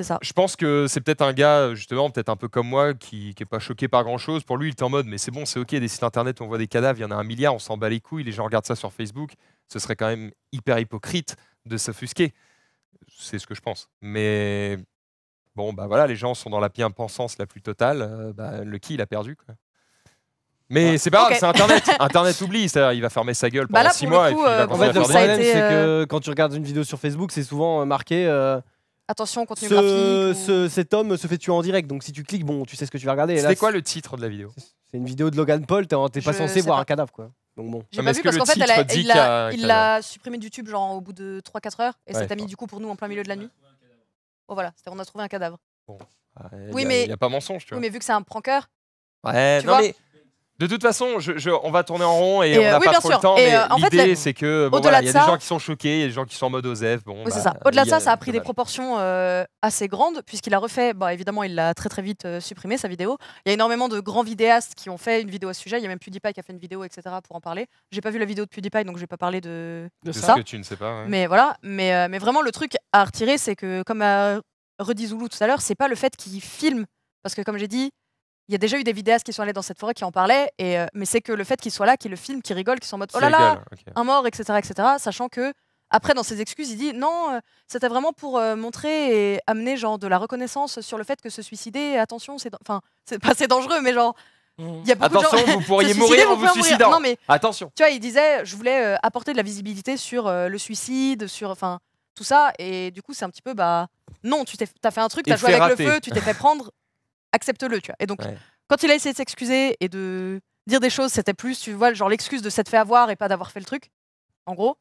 ça. Je pense que c'est peut-être un gars, justement, peut-être un peu comme moi, qui n'est pas choqué par grand-chose. Pour lui, il est en mode, mais c'est bon, c'est OK, des sites internet on voit des cadavres, il y en a un milliard, on s'en bat les couilles, les gens regardent ça sur Facebook. Ce serait quand même hyper hypocrite de s'offusquer. C'est ce que je pense. Mais bon, bah voilà, les gens sont dans la bien-pensance la plus totale. Euh, bah, le qui, il a perdu. Quoi. Mais c'est pas grave, c'est Internet. <laughs> Internet oublie, c'est-à-dire il va fermer sa gueule bah pendant six mois. et puis il euh, c'est euh, que quand tu regardes une vidéo sur Facebook, c'est souvent marqué. Attention, contenu cet homme se fait tuer en direct, donc si tu cliques, bon, tu sais ce que tu vas regarder. C'est quoi le titre de la vidéo C'est une vidéo de Logan Paul, t'es pas censé voir un cadavre, quoi. Donc bon. J'ai pas vu parce qu'en fait, il l'a supprimé du YouTube genre au bout de 3-4 heures et ça t'a mis du coup pour nous en plein milieu de la nuit. Oh voilà, on a trouvé un cadavre. oui, mais il n'y a pas mensonge, tu vois. Oui, mais vu que c'est un pranker. Ouais, non mais de toute façon, on va tourner en rond et, on n'a euh, pas trop le temps. mais euh, l'idée, c'est que bon, il y a des gens qui sont choqués, il y a des gens qui sont en mode OZEF. Bon, bah, Au-delà de ça, ça a pris des proportions euh, assez grandes, puisqu'il a refait, évidemment, il l'a très très vite supprimé, sa vidéo. Il y a énormément de grands vidéastes qui ont fait une vidéo à ce sujet. Il y a même PewDiePie qui a fait une vidéo, etc., pour en parler. J'ai pas vu la vidéo de PewDiePie, donc je vais pas parler de, de ça. que tu ne sais pas. Mais voilà, mais, vraiment, le truc à retirer, c'est que, comme a redit Zoulou tout à l'heure, c'est pas le fait qu'il filme, parce que, comme j'ai dit, il y a déjà eu des vidéastes qui sont allés dans cette forêt qui en parlaient, euh, mais c'est que le fait qu'ils soient là, qu'ils le filment, qu'ils rigole qu'ils sont en mode oh là là, un mort, etc., etc., sachant que après dans ses excuses, il dit non, euh, c'était vraiment pour euh, montrer et amener genre de la reconnaissance sur le fait que se suicider, attention, c'est enfin c'est pas c'est dangereux, mais genre mmh. il y a beaucoup Attention, de gens... vous <laughs> pourriez mourir en vous, suicidant. Non, mais, Attention. Tu vois, il disait, je voulais apporter de la visibilité sur le suicide, sur, enfin, tout ça, et du coup, c'est un petit peu, bah, non, tu t'as fait un truc, t'as joué avec le feu, tu t'es fait prendre, accepte-le, tu vois. Et donc, quand il a essayé de s'excuser et de dire des choses, c'était plus, tu vois, genre l'excuse de s'être fait avoir et pas d'avoir fait le truc, en gros.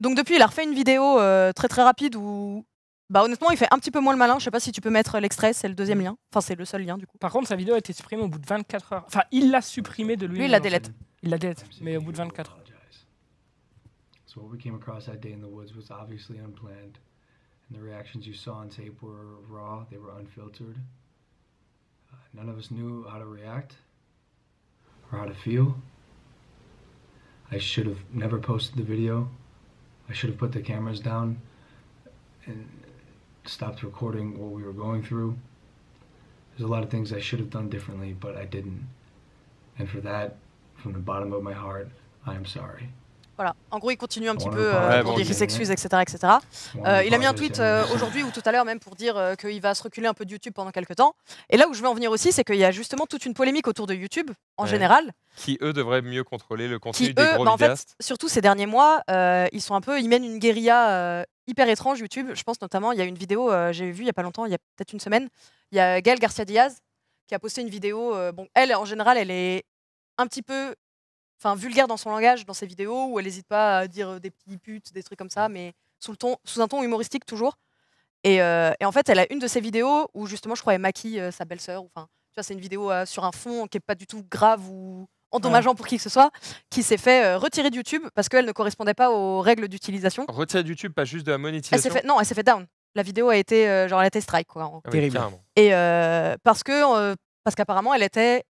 Donc depuis, il a refait une vidéo euh, très très rapide où, bah honnêtement, il fait un petit peu moins le malin. Je sais pas si tu peux mettre euh, l'extrait, c'est le deuxième mm. lien. Enfin, c'est le seul lien du coup. Par contre, sa vidéo a été supprimée au bout de 24 heures. Enfin, il l'a supprimée de lui. Lui, il la délète. Il la délète, mais au bout de 24 heures. So we came across that day in the woods was obviously unplanned, and the reactions you saw on tape were raw, they were unfiltered, none of us knew how to react or how to feel. I should have never posted the video. I should have put the cameras down and stopped recording what we were going through. There's a lot of things I should have done differently, but I didn't. And for that, from the bottom of my heart, I am sorry. Voilà. En gros, il continue un petit peu euh, Il pour dire s'excuse, etc. etc. Euh, il a mis un tweet euh, aujourd'hui ou tout à l'heure même pour dire qu'il va se reculer un peu de YouTube pendant quelques temps. Et là où je veux en venir aussi, c'est qu'il y a justement toute une polémique autour de YouTube en général. Qui eux devraient mieux contrôler le contenu des bah, en fait, Surtout ces derniers mois, ils sont un peu, ils mènent une guérilla hyper étrange YouTube. Je pense notamment, il y a une vidéo, j'ai vu il y a pas longtemps, il y a peut-être une semaine, il y a Gaël Garcia Diaz qui a posté une vidéo. bon, elle en général, elle est un petit peu enfin vulgaire dans son langage, dans ses vidéos, où elle n'hésite pas à dire euh, des petits putes, des trucs comme ça, mais sous, le ton, sous un ton humoristique toujours. Euh, et, en fait, elle a une de ses vidéos où justement, je crois, elle maquille euh, sa belle-sœur. Enfin, tu c'est une vidéo sur un fond qui est pas du tout grave ou endommageant pour qui que ce soit, qui s'est fait retirer de YouTube parce qu'elle ne correspondait pas aux règles d'utilisation. Retirer de YouTube, pas juste de la monétisation. non, elle s'est fait down. La vidéo a été genre, elle été strike, quoi. Terrible. Ah et parce que parce qu'apparemment, elle était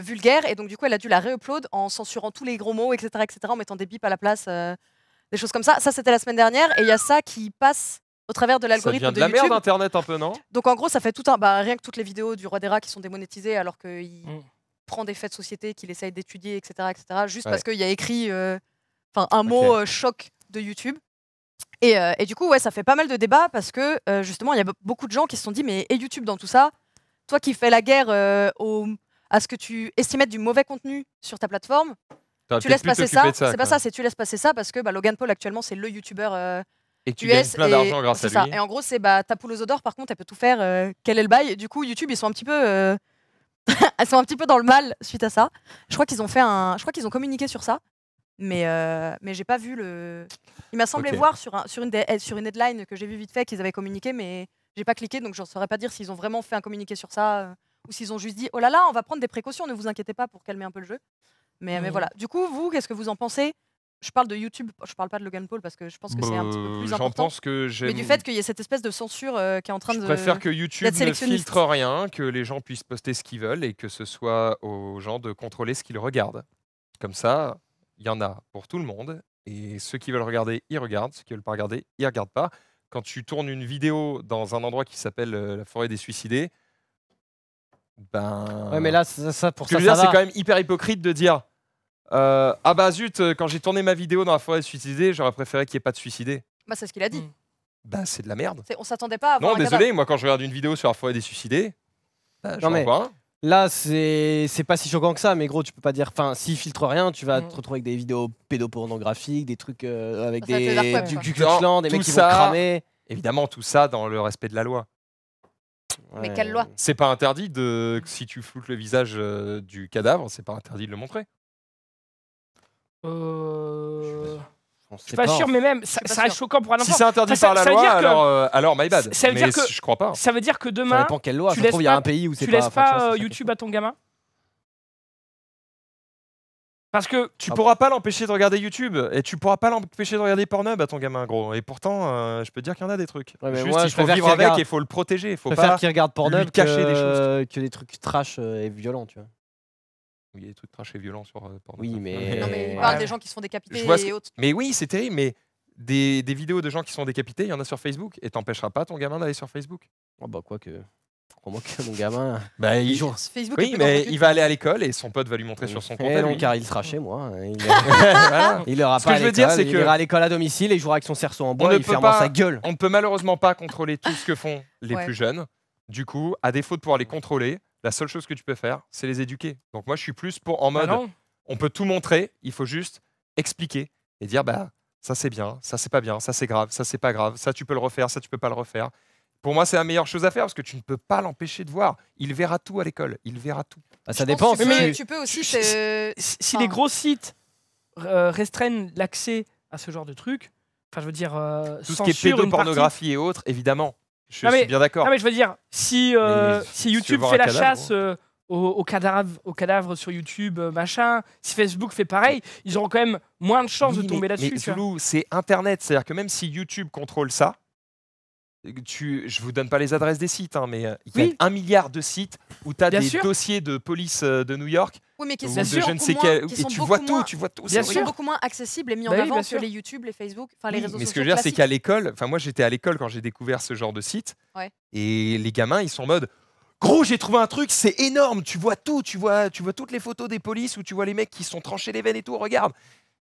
vulgaire. Et donc, du coup, elle a dû la réupload en censurant tous les gros mots, etc., etc., en mettant des bips à la place, des choses comme ça. Ça, c'était la semaine dernière. Et il y a ça qui passe au travers de l'algorithme de, de la merde Internet un peu, non Donc, en gros, ça fait tout un... Bah, rien que toutes les vidéos du Roi des Rats qui sont démonétisées alors qu'il il mmh. prend des faits de société qu'il essaye d'étudier, etc., etc., juste parce qu'il y a écrit enfin un mot choc de YouTube. Et, et, du coup, ouais, ça fait pas mal de débats parce que justement, il y a beaucoup de gens qui se sont dit mais et YouTube dans tout ça Toi qui fais la guerre au à ce que tu estimes du mauvais contenu sur ta plateforme, tu laisses passer ça. c'est pas ça, c'est tu laisses passer ça parce que bah, Logan Paul actuellement c'est le youtubeur euh, et tu US gagnes plein d'argent grâce à lui. Ça. Et en gros c'est bah ta poule aux odeurs par contre elle peut tout faire. Euh, quel est le bail Du coup YouTube ils sont un petit peu euh, <laughs> sont un petit peu dans le mal suite à ça. Je crois qu'ils ont fait un, je crois qu'ils ont communiqué sur ça. Mais, mais j'ai pas vu le. Il m'a semblé voir sur, un, sur, une eh, sur une headline que j'ai vu vite fait qu'ils avaient communiqué, mais j'ai pas cliqué donc je ne saurais pas dire s'ils ont vraiment fait un communiqué sur ça ou s'ils ont juste dit oh là là, on va prendre des précautions, ne vous inquiétez pas pour calmer un peu le jeu. Mais, mais voilà. Du coup, vous, qu'est-ce que vous en pensez je parle de YouTube, je parle pas de Logan Paul parce que je pense que c'est un petit peu bah, plus important. que mais du fait qu'il y ait cette espèce de censure euh, qui est en train de. Je préfère que YouTube ne filtre rien, que les gens puissent poster ce qu'ils veulent et que ce soit aux gens de contrôler ce qu'ils regardent. Comme ça, il y en a pour tout le monde et ceux qui veulent regarder, ils regardent. Ceux qui veulent pas regarder, ils regardent pas. Quand tu tournes une vidéo dans un endroit qui s'appelle euh, la forêt des suicidés, ben. Ouais, mais là, ça, ça pour ça, ça c'est quand même hyper hypocrite de dire euh, Ah bah zut, euh, quand j'ai tourné ma vidéo dans la forêt suicidés, j'aurais préféré qu'il n'y ait pas de suicidés. Bah, c'est ce qu'il a dit. Hmm. Bah, c'est de la merde. On s'attendait pas à Non, désolé, moi quand je regarde une vidéo sur la forêt des suicidés, bah, j'en Là, c'est c'est pas si choquant que ça, mais gros, tu peux pas dire. Enfin, s'il filtre rien, tu vas hmm. te retrouver avec des vidéos pédopornographiques, des trucs euh, avec des. du, des mecs qui vont cramer. Évidemment, tout ça dans le respect de la loi. Mais quelle loi C'est pas interdit de. Si tu floutes le visage euh, du cadavre, c'est pas interdit de le montrer. Euh... Je suis pas, sûr, hein. mais même, ça, reste choquant pour un enfant. Si c'est interdit par la loi, alors, euh, alors my bad. Ça veut dire que- je crois pas. Hein. Ça veut dire que demain, dépend quelle loi. tu laisses il y a pas- un pays où c'est pas. Euh, YouTube à ton gamin parce que tu ah pourras pas l'empêcher de regarder YouTube et tu pourras pas l'empêcher de regarder Pornhub à ton gamin, gros. Et pourtant, euh, je peux te dire qu'il y en a des trucs. il faut vivre avec et il faut le protéger. Il faut pas pas qu'il regarde Pornhub cacher que... des choses. Que des trucs trash euh, et violents, tu vois. Il y a des trucs trash et violents sur euh, Pornhub. Oui, mais. Non, parle des gens qui sont décapités et autres. Mais oui, c'est terrible, mais. Des, vidéos de gens qui sont décapités, il y en a sur Facebook, et t'empêchera pas ton gamin d'aller sur Facebook. Oh, bah quoi que pour moi mon gamin. Bah, il joue. Facebook oui, mais il va aller à l'école et son pote va lui montrer mm. sur son eh compte. non, car il sera chez moi. Hein. Il, <laughs> voilà. il aura Ce que je veux dire, c'est que. Il ira à l'école à domicile et il jouera avec son cerceau en bois on et il fermera pas... sa gueule. On ne peut malheureusement pas contrôler tout ce que font les plus jeunes. Du coup, à défaut de pouvoir les contrôler, la seule chose que tu peux faire, c'est les éduquer. Donc moi, je suis plus pour en bah mode. on peut tout montrer, il faut juste expliquer et dire bah ça c'est bien, ça c'est pas bien, ça c'est grave, ça c'est pas grave, ça tu peux le refaire, ça tu peux pas le refaire. Pour moi, c'est la meilleure chose à faire parce que tu ne peux pas l'empêcher de voir. Il verra tout à l'école. Il verra tout. Bah, ça dépend. mais tu peux aussi. Si, les gros sites euh, restreignent l'accès à ce genre de trucs, enfin, je veux dire. Euh, tout ce qui est pédopornographie et autres, évidemment. Je suis bien d'accord. mais je veux dire, si, euh, si YouTube fait la chasse. aux, cadavres, sur YouTube, machin. Si Facebook fait pareil, ils auront quand même moins de chances de tomber là-dessus. Mais, Zulu, c'est Internet. C'est-à-dire que même si YouTube contrôle ça, je je vous donne pas les adresses des sites, hein, mais euh, il y a un milliard de sites où tu as des dossiers de police euh, de New York. Oui, mais qui sont, je ne sais quel, tu vois tout, tu vois tout. sûr, beaucoup moins accessibles et mis en bah avant sur les YouTube, les Facebook, enfin les réseaux sociaux. Mais ce que je veux dire, c'est qu'à l'école, enfin moi j'étais à l'école quand j'ai découvert ce genre de site, et les gamins ils sont en mode. Gros, j'ai trouvé un truc, c'est énorme. Tu vois tout, tu vois, tu vois toutes les photos des polices où tu vois les mecs qui sont tranchés les veines et tout. Regarde.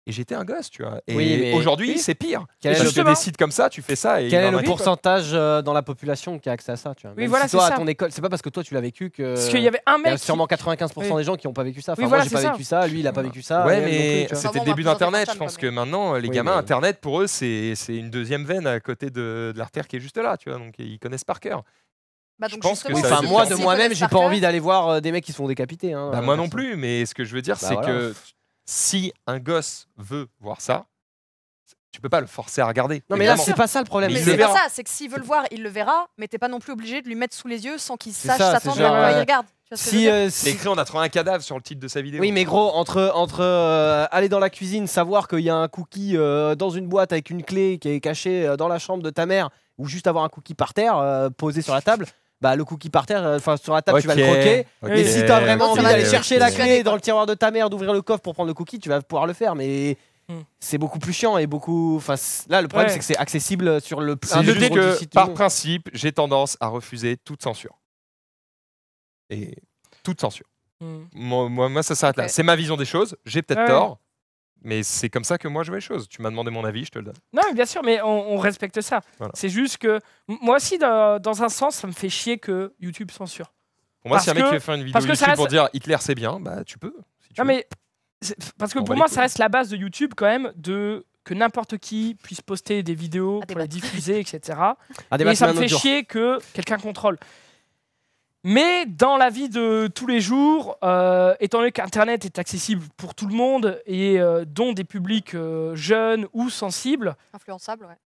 Et j'étais un gosse, tu vois. Et aujourd'hui, c'est pire. Quel parce comme ça, tu fais ça. Et Quel est le pourcentage euh, dans la population qui a accès à ça tu vois. Oui, voilà, ton école, c'est pas parce que toi, tu l'as vécu que. Parce qu'il y avait un mec. Il y a sûrement 95% des gens qui n'ont pas vécu ça. moi, j'ai pas vécu ça. Lui, il a pas vécu ça. Ouais, mais c'était le début d'Internet. Je pense que maintenant, les gamins, Internet, pour eux, c'est une deuxième veine à côté de l'artère qui est juste là, tu vois. Donc, ils connaissent par cœur. Bah, je pense que enfin, moi de moi-même, j'ai pas envie d'aller voir euh, des mecs qui se font décapiter. Hein, bah, euh, moi non plus, mais ce que je veux dire, bah, c'est que si un gosse veut voir ça, tu peux pas le forcer à regarder. Non, mais là, c'est pas ça le problème. Mais c'est pas ça, c'est que s'il veut le voir, il le verra, mais t'es pas non plus obligé de lui mettre sous les yeux sans qu'il sache s'attendre à quoi il regarde. Euh, si, écrit, on a trouvé un cadavre sur le titre de sa vidéo. Oui, mais gros, entre, entre euh, aller dans la cuisine, savoir qu'il y a un cookie euh, dans une boîte avec une clé qui est cachée dans la chambre de ta mère, ou juste avoir un cookie par terre posé sur la table bah, le cookie par terre, euh, enfin sur la table, tu vas le croquer. Et si tu vraiment envie d'aller chercher la clé dans le tiroir de ta mère, d'ouvrir le coffre pour prendre le cookie, tu vas pouvoir le faire. Mais hmm. c'est beaucoup plus chiant et beaucoup. Enfin, là, le problème, c'est que c'est accessible sur le. par principe, j'ai tendance à refuser toute censure. Et toute censure. Hmm. Moi, ça s'arrête là. C'est ma vision des choses. J'ai peut-être ah tort. Mais c'est comme ça que moi je vois les choses. Tu m'as demandé mon avis, je te le donne. Non, bien sûr, mais on, respecte ça. C'est juste que moi aussi, dans, un sens, ça me fait chier que YouTube censure. Pour moi, si un mec qui fait une vidéo YouTube pour dire Hitler c'est bien, bah tu peux. non, mais parce que pour moi, ça reste la base de YouTube quand même de que n'importe qui puisse poster des vidéos pour les diffuser, etc. Et ça me fait chier que quelqu'un contrôle. Mais dans la vie de tous les jours, euh, étant donné qu'Internet est accessible pour tout le monde et euh, dont des publics euh, jeunes ou sensibles, influençables, ouais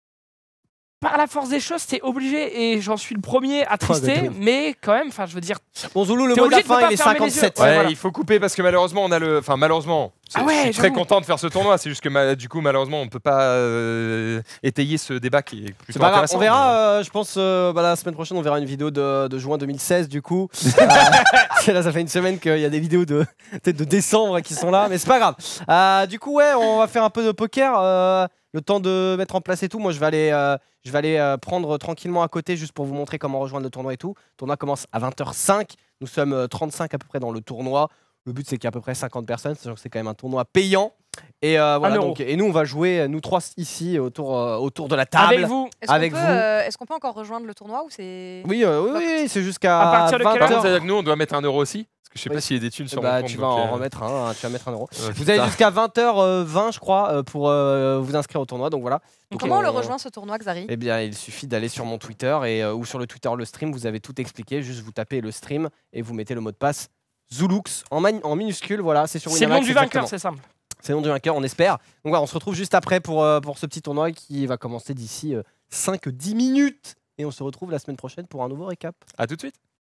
par la force des choses, c'est obligé et j'en suis le premier à trister, mais quand même, enfin, je veux dire. Bon, Zoulou, le mot de la fin, il est 57. Ouais, Il faut couper parce que malheureusement, on a le. Enfin, malheureusement, ah je suis très content de faire ce tournoi. C'est juste que du coup, malheureusement, on ne peut pas euh, étayer ce débat qui est plutôt intéressant. On verra, euh, euh, je pense, bah, la semaine prochaine, on verra une vidéo de, juin 2016, du coup. <laughs> <laughs> là, ça fait une semaine qu'il y a des vidéos de, peut-être de décembre qui sont là, mais c'est pas grave. du coup, ouais, on va faire un peu de poker le temps de mettre en place et tout, moi je vais aller, euh, je vais aller euh, prendre tranquillement à côté juste pour vous montrer comment rejoindre le tournoi et tout. Le tournoi commence à 20h05. Nous sommes 35 euh, à peu près dans le tournoi. Le but c'est qu'il y ait à peu près 50 personnes, sachant que c'est quand même un tournoi payant. Et euh, voilà, et nous, on va jouer, nous trois ici, autour, euh, autour de la table. Avec vous. Euh, est-ce qu'on peut, encore rejoindre le tournoi ou c'est Oui, oui, c'est jusqu'à. À partir de 20 nous, on doit mettre un euro aussi Parce que je sais pas s'il y a des thunes sur bah, mon tu vas en remettre un, hein, tu vas mettre un euro. Vous avez jusqu'à 20h20, je crois, pour vous inscrire au tournoi. Donc voilà. Comment on le rejoint ce tournoi, Xari Eh bien, il suffit d'aller sur mon Twitter et, ou sur le Twitter le stream. Vous avez tout expliqué. Juste vous tapez le stream et vous mettez le mot de passe Zulux en, minuscule. Voilà, c'est sur C'est le nom du vainqueur, c'est simple. C'est non du vainqueur, on espère. on se retrouve juste après pour, euh, pour ce petit tournoi qui va commencer d'ici 5-10 euh, minutes. Et on se retrouve la semaine prochaine pour un nouveau récap. A tout de suite